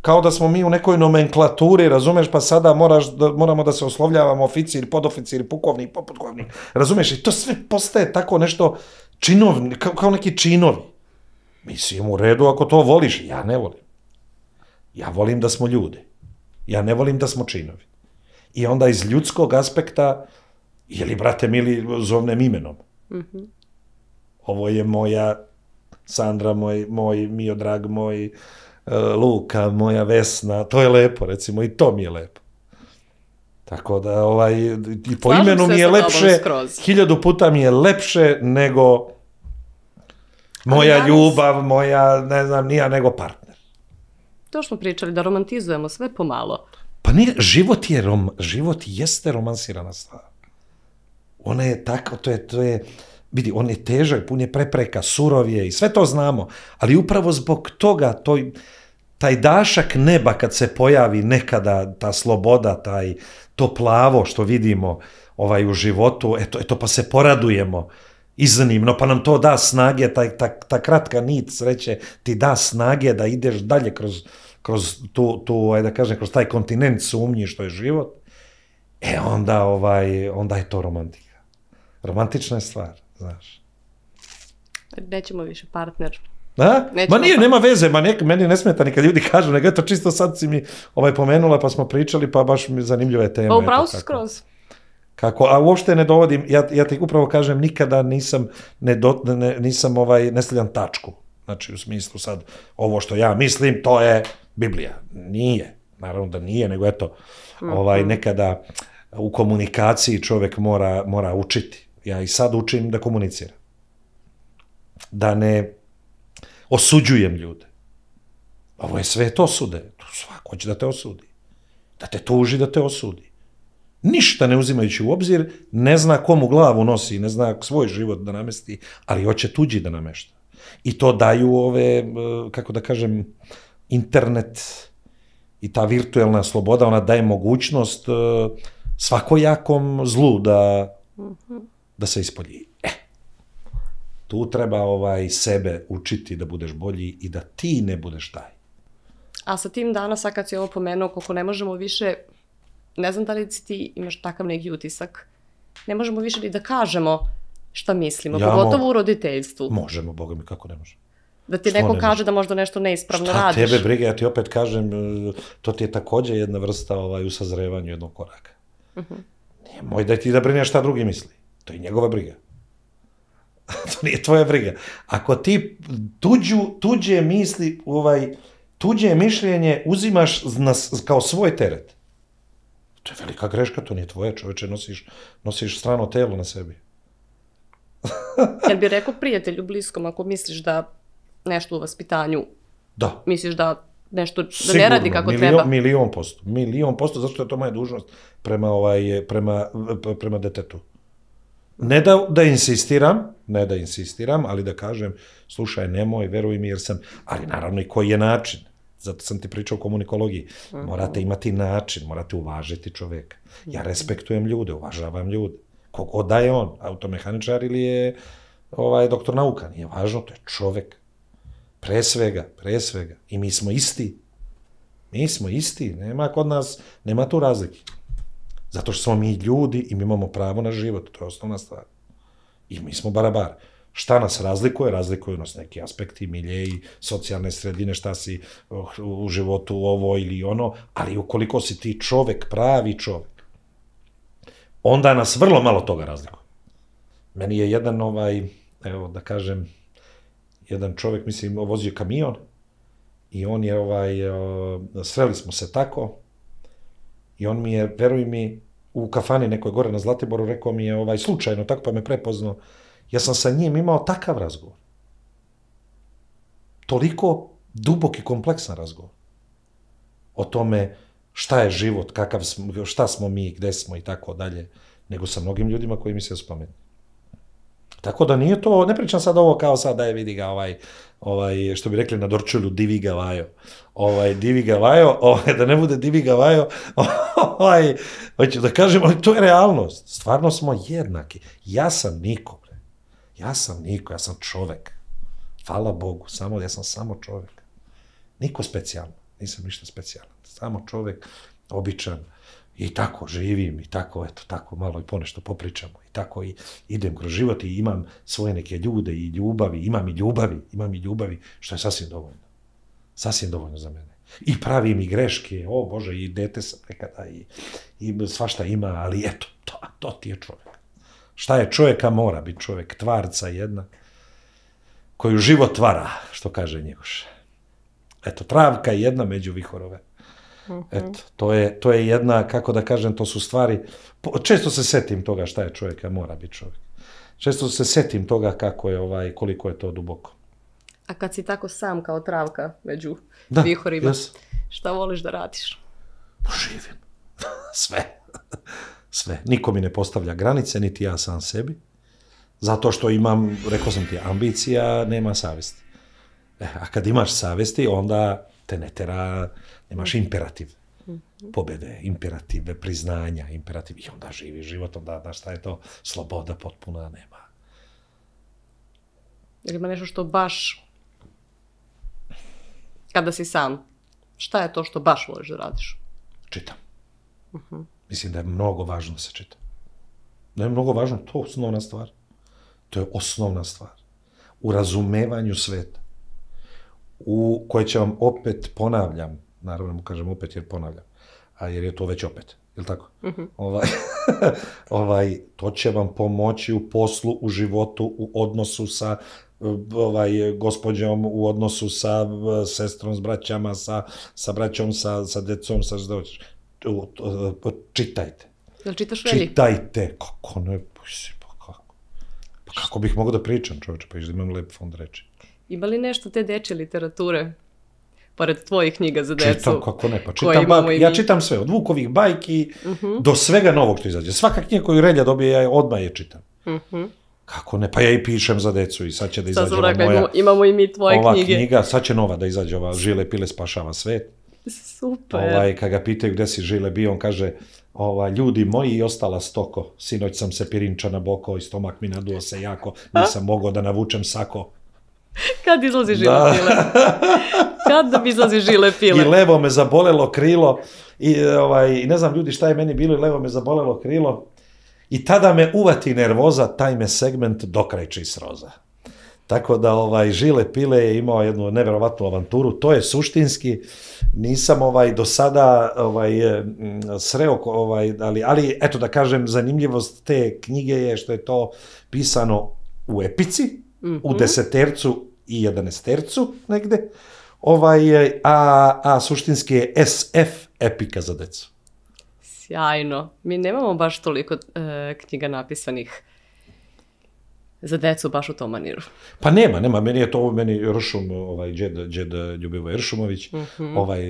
kao da smo mi u nekoj nomenklaturi, razumeš, pa sada moraš da, moramo da se oslovljavamo oficir, podoficir, pukovnik, poputkovnik, razumeš, i to sve postaje tako nešto činovni, kao, kao neki činovi. Mislim, u redu ako to voliš, ja ne volim. Ja volim da smo ljudi. Ja ne volim da smo činovi. I onda iz ljudskog aspekta, je li brate mili, zovnem imenom. Mm -hmm. Ovo je moja Sandra moj, moj Mio Drag moj, e, Luka, moja Vesna, to je lepo recimo i to mi je lepo. Tako da ovaj, i po Slažem imenu mi je lepše, hiljadu puta mi je lepše nego moja ja ljubav, moja, ne znam, nija nego partner. To smo pričali, da romantizujemo sve pomalo. Pa ne, život je rom, život jeste romansirana stvar. Ona je tako, to je, to je, vidi, on je težak, pun je prepreka, surov je i sve to znamo, ali upravo zbog toga, to, taj dašak neba kad se pojavi nekada ta sloboda, taj, to plavo što vidimo ovaj u životu, eto, eto pa se poradujemo iznimno, pa nam to da snage, taj, ta, ta kratka nit sreće ti da snage da ideš dalje kroz, kroz tu, tu aj da kažem, kroz taj kontinent sumnji što je život, e onda, ovaj, onda je to romantika. Romantična je stvar. Znaš. Nećemo više partner. A? Nećemo ma nije, pa- nema veze, ma nek, meni ne smeta nikad ljudi kažu, nego to čisto sad si mi ovaj pomenula pa smo pričali pa baš mi zanimljiva je tema. Pa upravo si skroz. Kako, a uopšte ne dovodim, ja, ja ti upravo kažem, nikada nisam, ne, do, ne, nisam ovaj, ne stavljam tačku. Znači, u smislu sad, ovo što ja mislim, to je Biblija. Nije. Naravno da nije, nego eto, ovaj, mhm. nekada u komunikaciji čovek mora, mora učiti ja i sad učim da komuniciram. Da ne osuđujem ljude. Ovo je sve svet osude. Svako će da te osudi. Da te tuži, da te osudi. Ništa ne uzimajući u obzir, ne zna komu glavu nosi, ne zna svoj život da namesti, ali hoće tuđi da namešta. I to daju ove, e, kako da kažem, internet i ta virtuelna sloboda, ona daje mogućnost e, svakojakom zlu da Mm-hmm da se ispolji. E, tu treba ovaj sebe učiti da budeš bolji i da ti ne budeš taj. A sa tim danas, a kad si ovo pomenuo, koliko ne možemo više, ne znam da li ti imaš takav neki utisak, ne možemo više ni da kažemo šta mislimo, ja, pogotovo mogu. u roditeljstvu. Možemo, boga mi, kako ne možemo. Da ti Što neko ne kaže da možda nešto neispravno šta radiš. Šta tebe briga, ja ti opet kažem, e, to ti je takođe jedna vrsta ovaj, u sazrevanju jednog koraka. Uh mhm. -huh. Nemoj da ti da brineš šta drugi misli. To je njegova briga. to nije tvoja briga. Ako ti tuđu, tuđe misli, ovaj, tuđe mišljenje uzimaš na, kao svoj teret, to je velika greška, to nije tvoje, čoveče, nosiš, nosiš strano telo na sebi. Jel bi rekao prijatelju bliskom, ako misliš da nešto u vaspitanju, da. misliš da nešto da Sigurno, ne radi kako milion, treba. Milion posto, milion posto, zato što je to moja dužnost prema, ovaj, prema, prema detetu. Ne da, da insistiram, ne da insistiram, ali da kažem, slušaj, nemoj, veruj mi jer sam, ali naravno i koji je način. Zato sam ti pričao o komunikologiji. Mhm. Morate imati način, morate uvažiti čoveka. Ja mhm. respektujem ljude, uvažavam ljude. Kogod da je on, automehaničar ili je ovaj, doktor nauka, nije važno, to je čovek. Pre svega, pre svega. I mi smo isti. Mi smo isti, nema kod nas, nema tu razlike. Zato što smo mi ljudi i mi imamo pravo na život, to je osnovna stvar. I mi smo barabar. Šta nas razlikuje? Razlikuju nas neki aspekti, miljeji, socijalne sredine, šta si oh, u životu ovo ili ono, ali ukoliko si ti čovek, pravi čovek, onda nas vrlo malo toga razlikuje. Meni je jedan ovaj, evo da kažem, jedan čovek, mislim, vozio kamion i on je ovaj, sreli smo se tako i on mi je, veruj mi, u kafani nekoj gore na Zlatiboru, rekao mi je ovaj, slučajno, tako pa me prepoznao, ja sam sa njim imao takav razgovor. Toliko dubok i kompleksan razgovor. O tome šta je život, kakav, smo, šta smo mi, gde smo i tako dalje, nego sa mnogim ljudima koji mi se spomenuli. Tako da nije to, ne pričam sad ovo kao sad da je vidi ga ovaj ovaj, što bi rekli na Dorčulju, divi ga Ovaj, divi ga ovaj, da ne bude divi ga vajo, ovaj, hoću da kažem, ali to je realnost. Stvarno smo jednaki. Ja sam niko, bre. Ja sam niko, ja sam čovek. Hvala Bogu, samo, ja sam samo čovek. Niko specijalno, nisam ništa specijalno. Samo čovek, običan, I tako živim i tako, eto, tako malo i ponešto popričamo i tako i idem kroz život i imam svoje neke ljude i ljubavi, imam i ljubavi, imam i ljubavi, što je sasvim dovoljno. Sasvim dovoljno za mene. I pravim i greške, o Bože, i dete sam nekada i, i svašta ima, ali eto, to, to ti je čovjek. Šta je čovjeka mora biti čovjek, tvarca jedna, koju život tvara, što kaže Njegoš. Eto, travka jedna među vihorove. Mm -hmm. Eto, to je, to je jedna, kako da kažem, to su stvari, često se setim toga šta je čovjeka, mora biti čovjek. Često se setim toga kako je, ovaj, koliko je to duboko. A kad si tako sam kao travka među da, vihorima, yes. šta voliš da radiš? Pa živim. Sve. Sve. Niko mi ne postavlja granice, niti ja sam sebi. Zato što imam, rekao sam ti, ambicija, nema savesti. E, a kad imaš savesti, onda te ne tera Nemaš imperativ pobede, imperative, priznanja, imperativ, i onda živi život, onda, znaš, šta je to, sloboda potpuna nema. Ili ima nešto što baš, kada si sam, šta je to što baš voliš da radiš? Čitam. Uh mhm. -huh. Mislim da je mnogo važno da se čita. Da je mnogo važno, to je osnovna stvar. To je osnovna stvar. U razumevanju sveta, u koje će vam opet, ponavljam, naravno mu kažem opet jer ponavljam, a jer je to već opet, je li tako? Mm -hmm. ovaj, ovaj, to će vam pomoći u poslu, u životu, u odnosu sa ovaj, gospođom u odnosu sa sestrom, s braćama, sa, sa braćom, sa, sa decom, sa što hoćeš. Čitajte. Jel čitaš veli? Čitajte. Kako ne, pa kako? Pa kako bih mogao da pričam čoveče, pa da imam lep fond reči. Ima li nešto te deče literature pored tvojih knjiga za decu. Čitam, kako ne, pa čitam, bak, ja čitam sve, od Vukovih bajki uh mhm. -huh. do svega novog što izađe. Svaka knjiga koju Relja dobije, ja je odmah je čitam. Uh mhm. -huh. Kako ne, pa ja i pišem za decu i sad će da izađe ova moja... Imamo, imamo i mi tvoje ova knjige. Ova knjiga, sad će nova da izađe ova Žile pile spašava svet. Super. Ovaj, kad ga pitaju gde si Žile bio, on kaže, ova, ljudi moji i ostala stoko. Sinoć sam se pirinča na boko i stomak mi naduo se jako, nisam mogao da navučem sako. Kad izlazi žile da. pile? Kad nam izlazi žile pile? I levo me zabolelo krilo. I ovaj, ne znam ljudi šta je meni bilo levo me zabolelo krilo. I tada me uvati nervoza, taj me segment dokrajči s roza. Tako da ovaj Žile Pile je imao jednu neverovatnu avanturu, to je suštinski nisam ovaj do sada ovaj mm, sreo ovaj ali ali eto da kažem zanimljivost te knjige je što je to pisano u epici mm -hmm. u mhm. desetercu i jedanestercu negde, ovaj, e, a, a suštinski je SF epika za decu. Sjajno. Mi nemamo baš toliko e, knjiga napisanih za decu baš u tom maniru. Pa nema, nema, meni je to ovo, meni Ršum, ovaj, džeda, džeda Ljubivo Ršumović, mm -hmm. ovaj,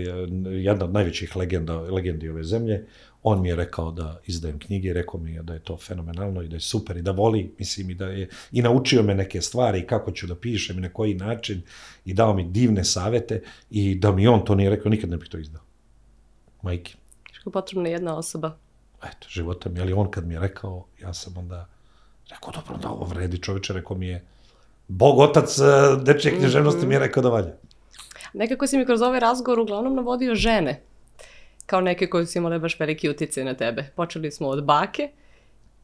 jedna od najvećih legenda, legendi ove zemlje, on mi je rekao da izdajem knjige, rekao mi je da je to fenomenalno i da je super i da voli, mislim, i da je, i naučio me neke stvari i kako ću da pišem i na koji način i dao mi divne savete i da mi on to nije rekao, nikad ne bih to izdao. Majke. Što je potrebna jedna osoba. Eto, života mi, ali on kad mi je rekao, ja sam onda rekao, dobro, da ovo vredi čoveče, rekao mi je, Bog otac e, dečje književnosti mm -hmm. mi je mhm. rekao da valja. Nekako si mi kroz ovaj razgovor uglavnom navodio žene kao neke koje su imale baš veliki utjecaj na tebe. Počeli smo od bake,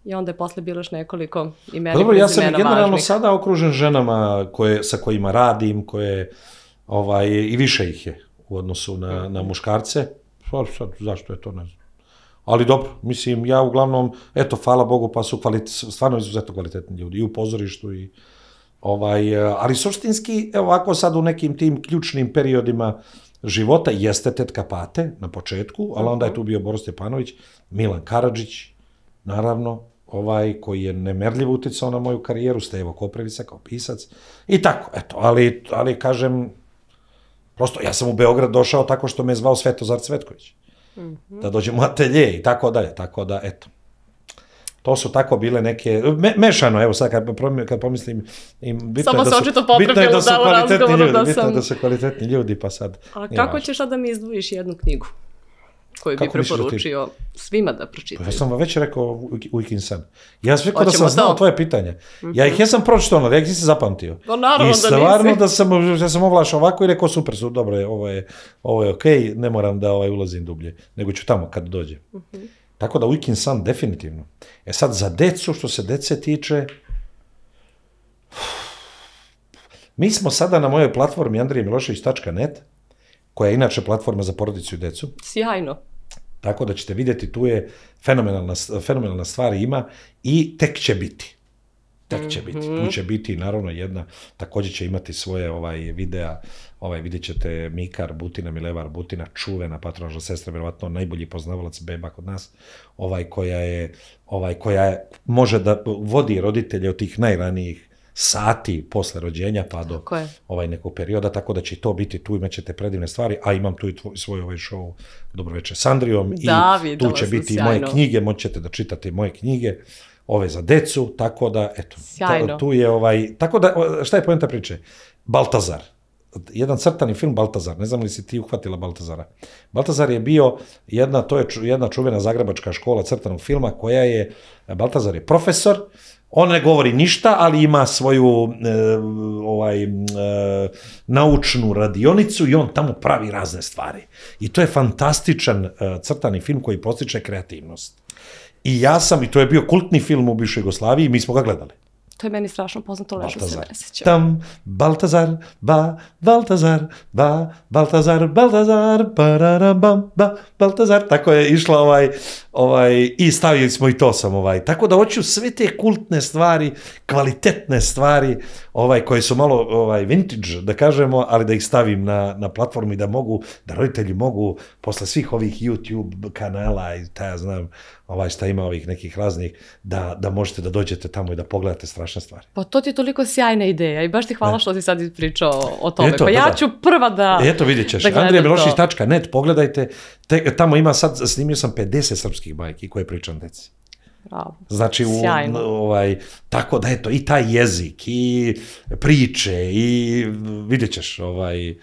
I onda je posle bilo još nekoliko imena Dobro, ja sam generalno važnih. sada okružen ženama koje, sa kojima radim, koje, ovaj, i više ih je u odnosu na, na muškarce. Sad, pa, sad, zašto je to, ne znam. Ali dobro, mislim, ja uglavnom, eto, hvala Bogu, pa su kvalit, stvarno izuzetno kvalitetni ljudi i u pozorištu i ovaj, ali suštinski, evo ovako sad u nekim tim ključnim periodima života jeste tetka Pate na početku, ali onda je mhm. tu bio Boro Stepanović, Milan Karadžić, naravno, ovaj koji je nemerljivo uticao na moju karijeru, Stevo Koprevica kao pisac i tako, eto, ali, ali kažem, prosto ja sam u Beograd došao tako što me je zvao Svetozar Cvetković, mm -hmm. da dođem u atelje i tako dalje, tako da, eto. To su tako bile neke, me, mešano, evo sad kad, kad pomislim, im, bitno, Samo je da su, bitno je da su da kvalitetni ljudi, da sam... bitno da su kvalitetni ljudi, pa sad. A kako ćeš sad da mi izdvojiš jednu knjigu? koju Kako bi da preporučio ti... svima da pročitaju. Pa ja sam vam već rekao Weekend Sun. Ja sam rekao da sam to. znao tvoje pitanje. Mm -hmm. Ja ih mhm. jesam pročitao, ali ja ih nisam zapamtio. No, pa naravno I da stvarno da, nisi. da sam, ja sam ovlašao ovako i rekao super su, dobro je, ovo je, ovo je okej, okay, ne moram da ovaj, ulazim dublje, nego ću tamo kad dođem. Mhm. Mm -hmm. Tako da Weekend Sun definitivno. E sad za decu, što se dece tiče, mi smo sada na mojoj platformi andrijemilošević.net, koja je inače platforma za porodicu i decu. Sjajno. Tako da ćete videti, tu je fenomenalna, fenomenalna stvar ima i tek će biti tek će biti. Tu će biti naravno jedna, takođe će imati svoje ovaj videa, ovaj vidjet ćete Mikar Butina, Milevar Butina, čuvena patronažna sestra, verovatno najbolji poznavalac beba kod nas, ovaj koja je, ovaj koja je, može da vodi roditelje od tih najranijih sati posle rođenja pa do ovaj nekog perioda, tako da će to biti tu, imaćete predivne stvari, a imam tu i tvoj, svoj ovaj show Dobroveče s Andrijom da, i tu će biti sjajno. Da moje knjige, moćete da čitate moje knjige ove za decu, tako da, eto, ta, tu je ovaj, tako da, šta je poenta priče? Baltazar, jedan crtani film Baltazar, ne znam li si ti uhvatila Baltazara. Baltazar je bio jedna, to je jedna čuvena zagrebačka škola crtanog filma koja je, Baltazar je profesor, on ne govori ništa, ali ima svoju e, ovaj e, naučnu radionicu i on tamo pravi razne stvari. I to je fantastičan e, crtani film koji postiče kreativnost. I ja sam, i to je bio kultni film u bivšoj Jugoslaviji, mi smo ga gledali. To je meni strašno poznato, ležu se meseća. Tam, Baltazar, ba, Baltazar, ba, Baltazar, Baltazar, bararabam, ba, Baltazar. Tako je išla ovaj, ovaj, i stavili smo i to sam ovaj. Tako da hoću sve te kultne stvari, kvalitetne stvari, ovaj, koje su malo ovaj, vintage, da kažemo, ali da ih stavim na, na platformu i da mogu, da roditelji mogu, posle svih ovih YouTube kanala i ta ja znam, ovaj, šta ima ovih nekih raznih, da, da možete da dođete tamo i da pogledate strašno savršne stvari. Pa to ti je toliko sjajna ideja i baš ti hvala ne. što si sad pričao o tome. Eto, pa ja ću prva da Eto vidjet ćeš, da Andrija Milošić.net, pogledajte, te, tamo ima sad, snimio sam 50 srpskih bajki koje pričam deci. Bravo. Znači, u, ovaj, tako da eto, i taj jezik, i priče, i vidjet ćeš ovaj,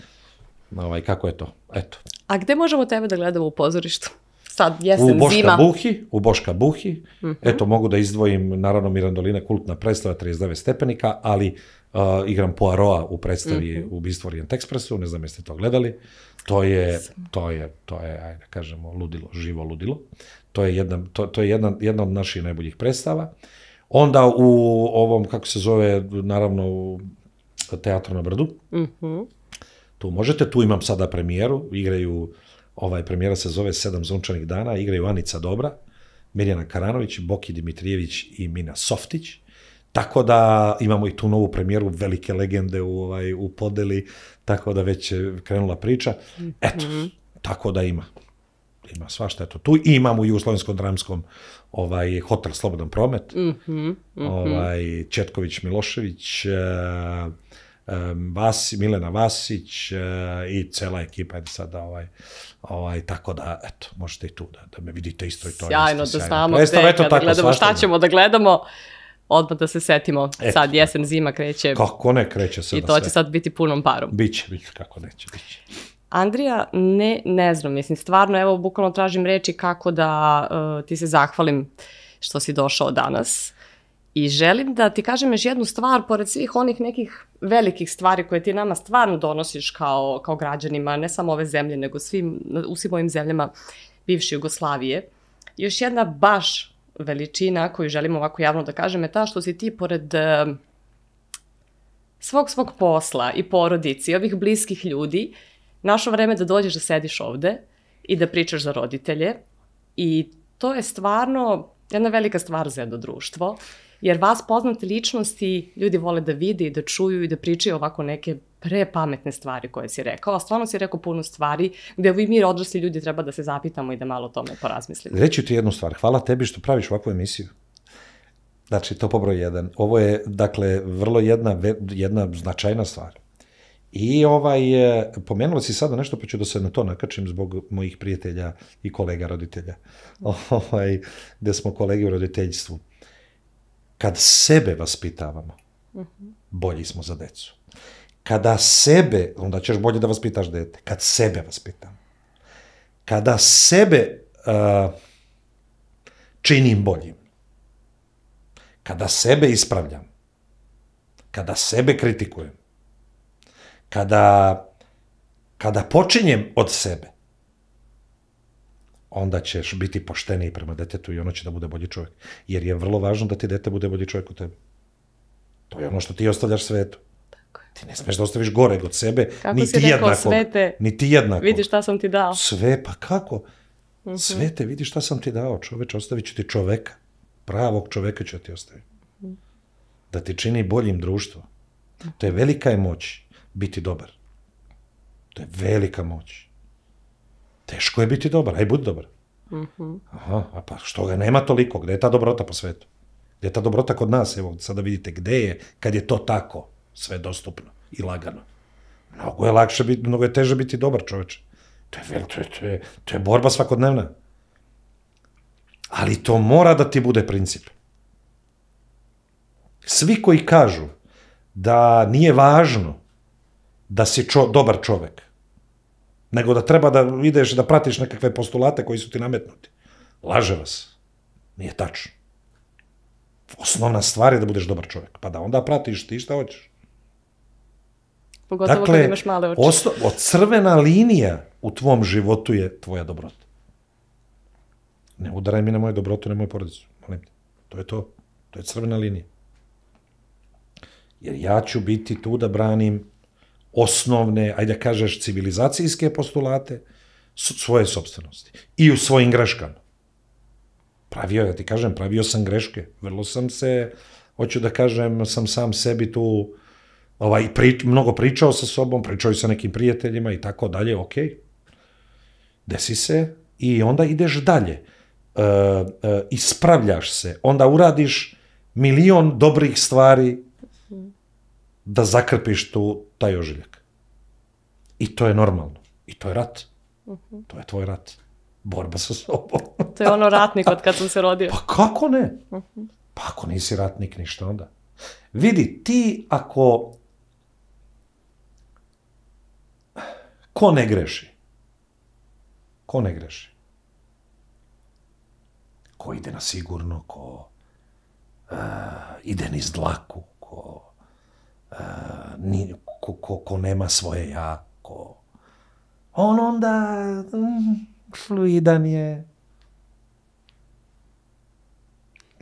ovaj, kako je to. Eto. A gde možemo tebe da gledamo u pozorištu? sad jesen, u Boška zima. Buhi, u Boška Buhi, mm -hmm. eto mogu da izdvojim naravno Mirandolina kultna predstava 39 stepenika, ali uh, igram Poirota u predstavi mm -hmm. u Orient Expressu, ne znam jeste to gledali, to je, to je, to je, ajde da kažemo, ludilo, živo ludilo, to je jedna, to, to je jedna, jedna od naših najboljih predstava. Onda u ovom, kako se zove, naravno, u teatru na brdu, mm -hmm. tu možete, tu imam sada premijeru, igraju uh, Ovaj premijera se zove Sedam zunčanih dana, igraju Anica Dobra, Mirjana Karanović, Boki Dimitrijević i Mina Softić. Tako da imamo i tu novu premijeru, velike legende u, ovaj, u podeli, tako da već je krenula priča. Eto, mm -hmm. tako da ima. Ima svašta, eto. Tu i imamo i u slovenskom dramskom ovaj, hotel Slobodan promet, mm -hmm, mm -hmm. Ovaj, Četković Milošević, uh, Vas, Milena Vasić eh, i cela ekipa je sada da ovaj, ovaj, tako da, eto, možete i tu da, da me vidite isto i to. Sjajno, da znamo gde, kada tako, gledamo šta ćemo da gledamo odmah da se setimo, Eto, sad da. jesen, zima kreće. Kako ne, kreće se I da to sve. će sad biti punom parom. Biće, biće, kako neće, biće. Andrija, ne, ne znam, mislim, stvarno, evo, bukvalno tražim reči kako da uh, ti se zahvalim što si došao danas. I želim da ti kažem još jednu stvar, pored svih onih nekih velikih stvari koje ti nama stvarno donosiš kao, kao građanima, ne samo ove zemlje, nego svim, u svim ovim zemljama bivše Jugoslavije, još jedna baš veličina koju želim ovako javno da kažem je ta što si ti pored e, svog svog posla i porodici ovih bliskih ljudi našo vreme da dođeš da sediš ovde i da pričaš za roditelje i to je stvarno jedna velika stvar za jedno društvo jer vas poznate ličnosti ljudi vole da vide i da čuju i da pričaju ovako neke prepametne stvari koje si rekao, a stvarno si rekao puno stvari gde vi mi odrasli ljudi treba da se zapitamo i da malo o tome porazmislimo. Reći ti jednu stvar, hvala tebi što praviš ovakvu emisiju. Znači, to po jedan. Ovo je, dakle, vrlo jedna, jedna značajna stvar. I ovaj, e, pomenula si sada nešto, pa ću da se na to nakačim zbog mojih prijatelja i kolega roditelja, ovaj, gde smo kolege u roditeljstvu. Kad sebe vaspitavamo, bolji smo za decu. Kada sebe, onda ćeš bolje da vaspitaš dete, kad sebe vaspitam. Kada sebe uh, činim boljim. Kada sebe ispravljam. Kada sebe kritikujem. Kada, kada počinjem od sebe onda ćeš biti pošteniji prema detetu i ono će da bude bolji čovjek. Jer je vrlo važno da ti dete bude bolji čovjek u tebi. To je ono što ti ostavljaš svetu. Tako je. Ti ne smeš da ostaviš gore od sebe, kako niti si jednakog. Kako svete, niti jednakog. vidi šta sam ti dao. Sve, pa kako? Mm -hmm. Svete, vidi šta sam ti dao, čoveče, ostavit ću ti čoveka. Pravog čoveka ću ti ostaviti. Mm -hmm. Da ti čini boljim društvo. To je velika je moć biti dobar. To je velika moć teško je biti dobar, aj budi dobar. Mm -hmm. Aha, a pa što ga nema toliko, gde je ta dobrota po svetu? Gde je ta dobrota kod nas, evo sada vidite gde je, kad je to tako, sve dostupno i lagano. Mnogo je lakše biti, mnogo je teže biti dobar čoveče. To je, to je, to je, to je borba svakodnevna. Ali to mora da ti bude princip. Svi koji kažu da nije važno da si čo, dobar čovek, nego da treba da ideš da pratiš nekakve postulate koji su ti nametnuti. Laže vas. Nije tačno. Osnovna stvar je da budeš dobar čovjek, pa da onda pratiš ti šta hoćeš. Pogotovo dakle, kad imaš male oči. Osno, od crvena linija u tvom životu je tvoja dobrota. Ne udaraj mi na moju dobrotu, na moju porodicu. Molim te. To je to. To je crvena linija. Jer ja ću biti tu da branim osnovne, ajde da kažeš, civilizacijske postulate svoje sobstvenosti. I u svojim greškama. Pravio, ja ti kažem, pravio sam greške. Vrlo sam se, hoću da kažem, sam sam sebi tu ovaj, pri, mnogo pričao sa sobom, pričao i sa nekim prijateljima i tako dalje, ok. Desi se i onda ideš dalje. E, e, ispravljaš se, onda uradiš milion dobrih stvari da zakrpiš tu taj ožiljak. I to je normalno. I to je rat. Uh mhm. -huh. To je tvoj rat. Borba sa sobom. to je ono ratnik od kad sam se rodio. Pa kako ne? Uh mhm. -huh. Pa ako nisi ratnik, ništa onda. Vidi, ti ako... Ko ne greši? Ko ne greši? Ko ide na sigurno, ko uh, ide niz dlaku, uh, ni, ko, ko, ko nema svoje ja, ko... On onda mm, fluidan je.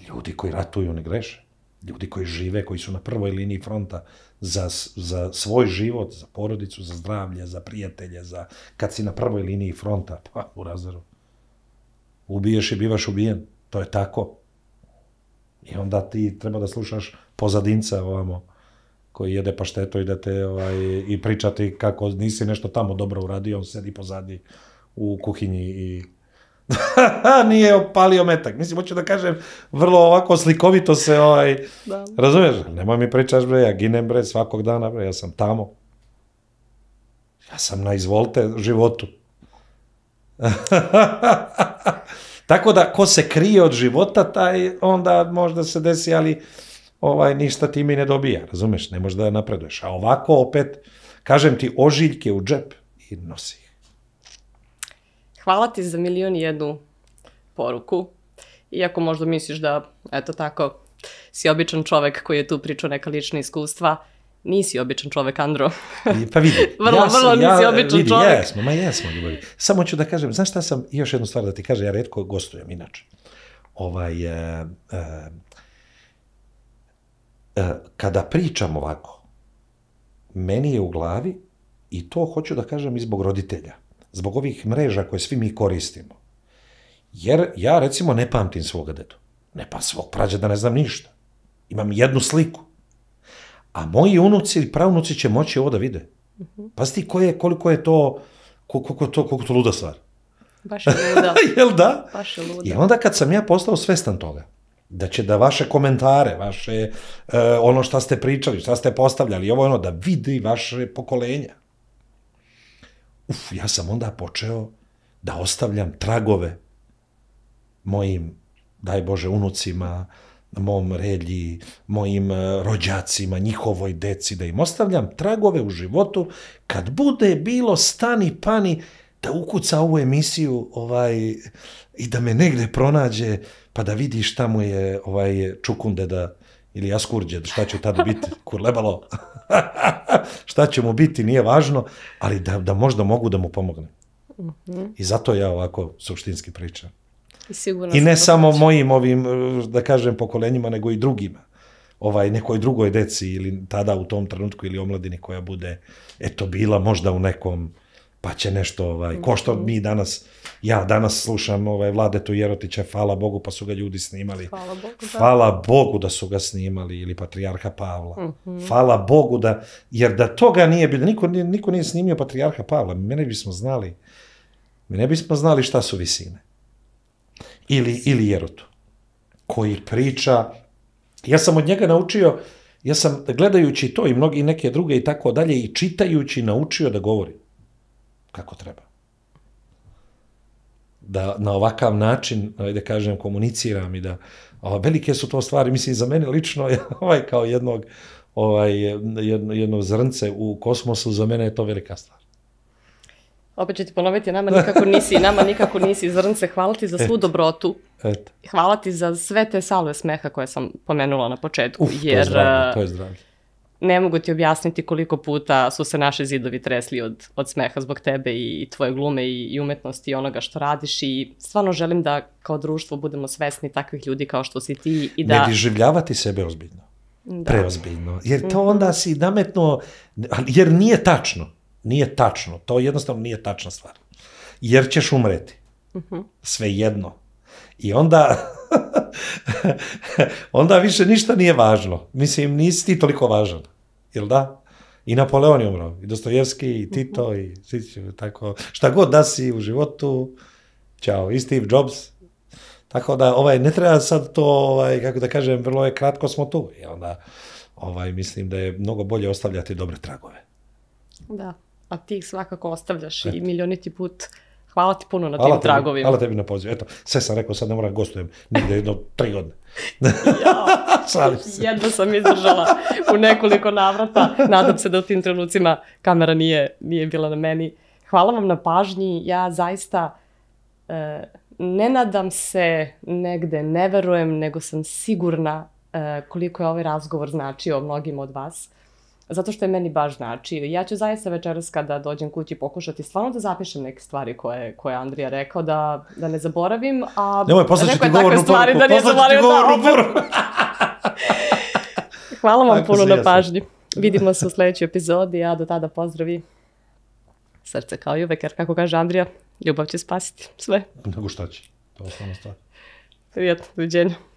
Ljudi koji ratuju ne greše. Ljudi koji žive, koji su na prvoj liniji fronta za, za svoj život, za porodicu, za zdravlje, za prijatelje, za... Kad si na prvoj liniji fronta, pa u razaru. Ubiješ i bivaš ubijen. To je tako. I onda ti treba da slušaš pozadinca ovamo koji jede pašteto i da te ovaj, i pričati kako nisi nešto tamo dobro uradio, on sedi pozadi u kuhinji i nije opalio metak. Mislim, hoću da kažem, vrlo ovako slikovito se, ovaj, da. razumeš? Nemoj mi pričaš, bre, ja ginem, bre, svakog dana, bre, ja sam tamo. Ja sam na izvolte životu. Tako da, ko se krije od života, taj onda možda se desi, ali ovaj, ništa ti mi ne dobija, razumeš, ne možeš da napreduješ. A ovako opet, kažem ti, ožiljke u džep i nosi ih. Hvala ti za milion i jednu poruku. Iako možda misliš da, eto tako, si običan čovek koji je tu pričao neka lična iskustva, nisi običan čovek, Andro. pa vidi. vrlo, ja sam, vrlo nisi običan vidi, čovek. Jesmo, ma jesmo, ljubavi. Samo ću da kažem, znaš šta sam, još jednu stvar da ti kažem, ja redko gostujem inače. Ovaj, e, e, E, kada pričam ovako, meni je u glavi, i to hoću da kažem i zbog roditelja, zbog ovih mreža koje svi mi koristimo. Jer ja recimo ne pamtim svoga dedu. Ne pa svog prađa da ne znam ništa. Imam jednu sliku. A moji unuci i pravnuci će moći ovo da vide. Mhm. Paziti ko je, koliko je to, koliko je to, koliko to luda stvar. Baš je luda. Jel da? Baš je luda. I onda kad sam ja postao svestan toga, da će da vaše komentare, vaše e, ono šta ste pričali, šta ste postavljali, ovo ono da vidi vaše pokolenje. Uf, ja sam onda počeo da ostavljam tragove mojim, daj Bože, unucima, mom relji, mojim e, rođacima, njihovoj deci, da im ostavljam tragove u životu, kad bude bilo stani pani da ukuca ovu emisiju ovaj i da me negde pronađe, pa da vidi šta mu je ovaj čukunde da ili jaskurđe, šta će tad biti, kurlebalo, šta će mu biti, nije važno, ali da, da možda mogu da mu pomognem. Mm -hmm. I zato ja ovako suštinski pričam. I, sigurno I ne da samo hoće. mojim ovim, da kažem, pokolenjima, nego i drugima. Ovaj, nekoj drugoj deci ili tada u tom trenutku ili omladini koja bude, eto, bila možda u nekom, pa će nešto, ovaj, ko što mhm. mi danas Ja danas slušam ovaj, Vladetu Jerotića, hvala Bogu, pa su ga ljudi snimali. Hvala Bogu, da. Hvala Bogu da su ga snimali, ili Patrijarha Pavla. Mm -hmm. Hvala Bogu da, jer da toga nije bilo, niko, niko nije snimio Patrijarha Pavla, mi ne bismo znali, mi ne bismo znali šta su visine. Ili, ili Jerotu, koji priča, ja sam od njega naučio, ja sam gledajući to i mnogi neke druge i tako dalje i čitajući naučio da govori kako treba da na ovakav način, da kažem, komuniciram i da, ovaj, velike su to stvari, mislim, za mene lično, ovaj, kao jednog, ovaj, jedno, jedno zrnce u kosmosu, za mene je to velika stvar. Opet ću ti ponoviti, nama nikako nisi, nama nikako nisi zrnce, hvala ti za svu et, dobrotu. Et. Hvala ti za sve te salve smeha koje sam pomenula na početku. Uf, jer, to je zdravlje, to je zdravlje ne mogu ti objasniti koliko puta su se naši zidovi tresli od, od smeha zbog tebe i tvoje glume i, i umetnosti i onoga što radiš i stvarno želim da kao društvo budemo svesni takvih ljudi kao što si ti i da... Ne diživljavati sebe ozbiljno. Da. Preozbiljno. Jer to mhm. onda si nametno, jer nije tačno. Nije tačno. To jednostavno nije tačna stvar. Jer ćeš umreti. Uh mhm. -huh. Sve jedno I onda, onda više ništa nije važno. Mislim, nisi ti toliko važan. Jel da? I Napoleon je umro, i Dostojevski, i Tito, i svi tako. Šta god da si u životu, čao, i Steve Jobs. Tako da, ovaj, ne treba sad to, ovaj, kako da kažem, vrlo je kratko smo tu. I onda, ovaj, mislim da je mnogo bolje ostavljati dobre tragove. Da, a ti ih svakako ostavljaš Eto. i milioniti put Hvala ti puno na hvala tim tebi, tragovima. Hvala tebi na pozivu. Eto, sve sam rekao, sad ne moram da gostujem nigde jedno tri godine. Šalim se. Jedva sam izdržala u nekoliko navrata. Nadam se da u tim trenucima kamera nije, nije bila na meni. Hvala vam na pažnji. Ja zaista e, ne nadam se negde, ne verujem, nego sam sigurna e, koliko je ovaj razgovor značio mnogim od vas zato što je meni baš značio. Ja ću zaista večeras kada dođem kući pokušati stvarno da zapišem neke stvari koje, koje je Andrija rekao, da, da ne zaboravim, a Nemoj, rekao je takve stvari da nije zaboravio da Hvala vam Tako puno na pažnji. Vidimo se u sledećoj epizodi, a do tada pozdravi. Srce kao i uvek, jer kako kaže Andrija, ljubav će spasiti sve. Nego šta će, to je osnovna stvar. Prijatno, doviđenja.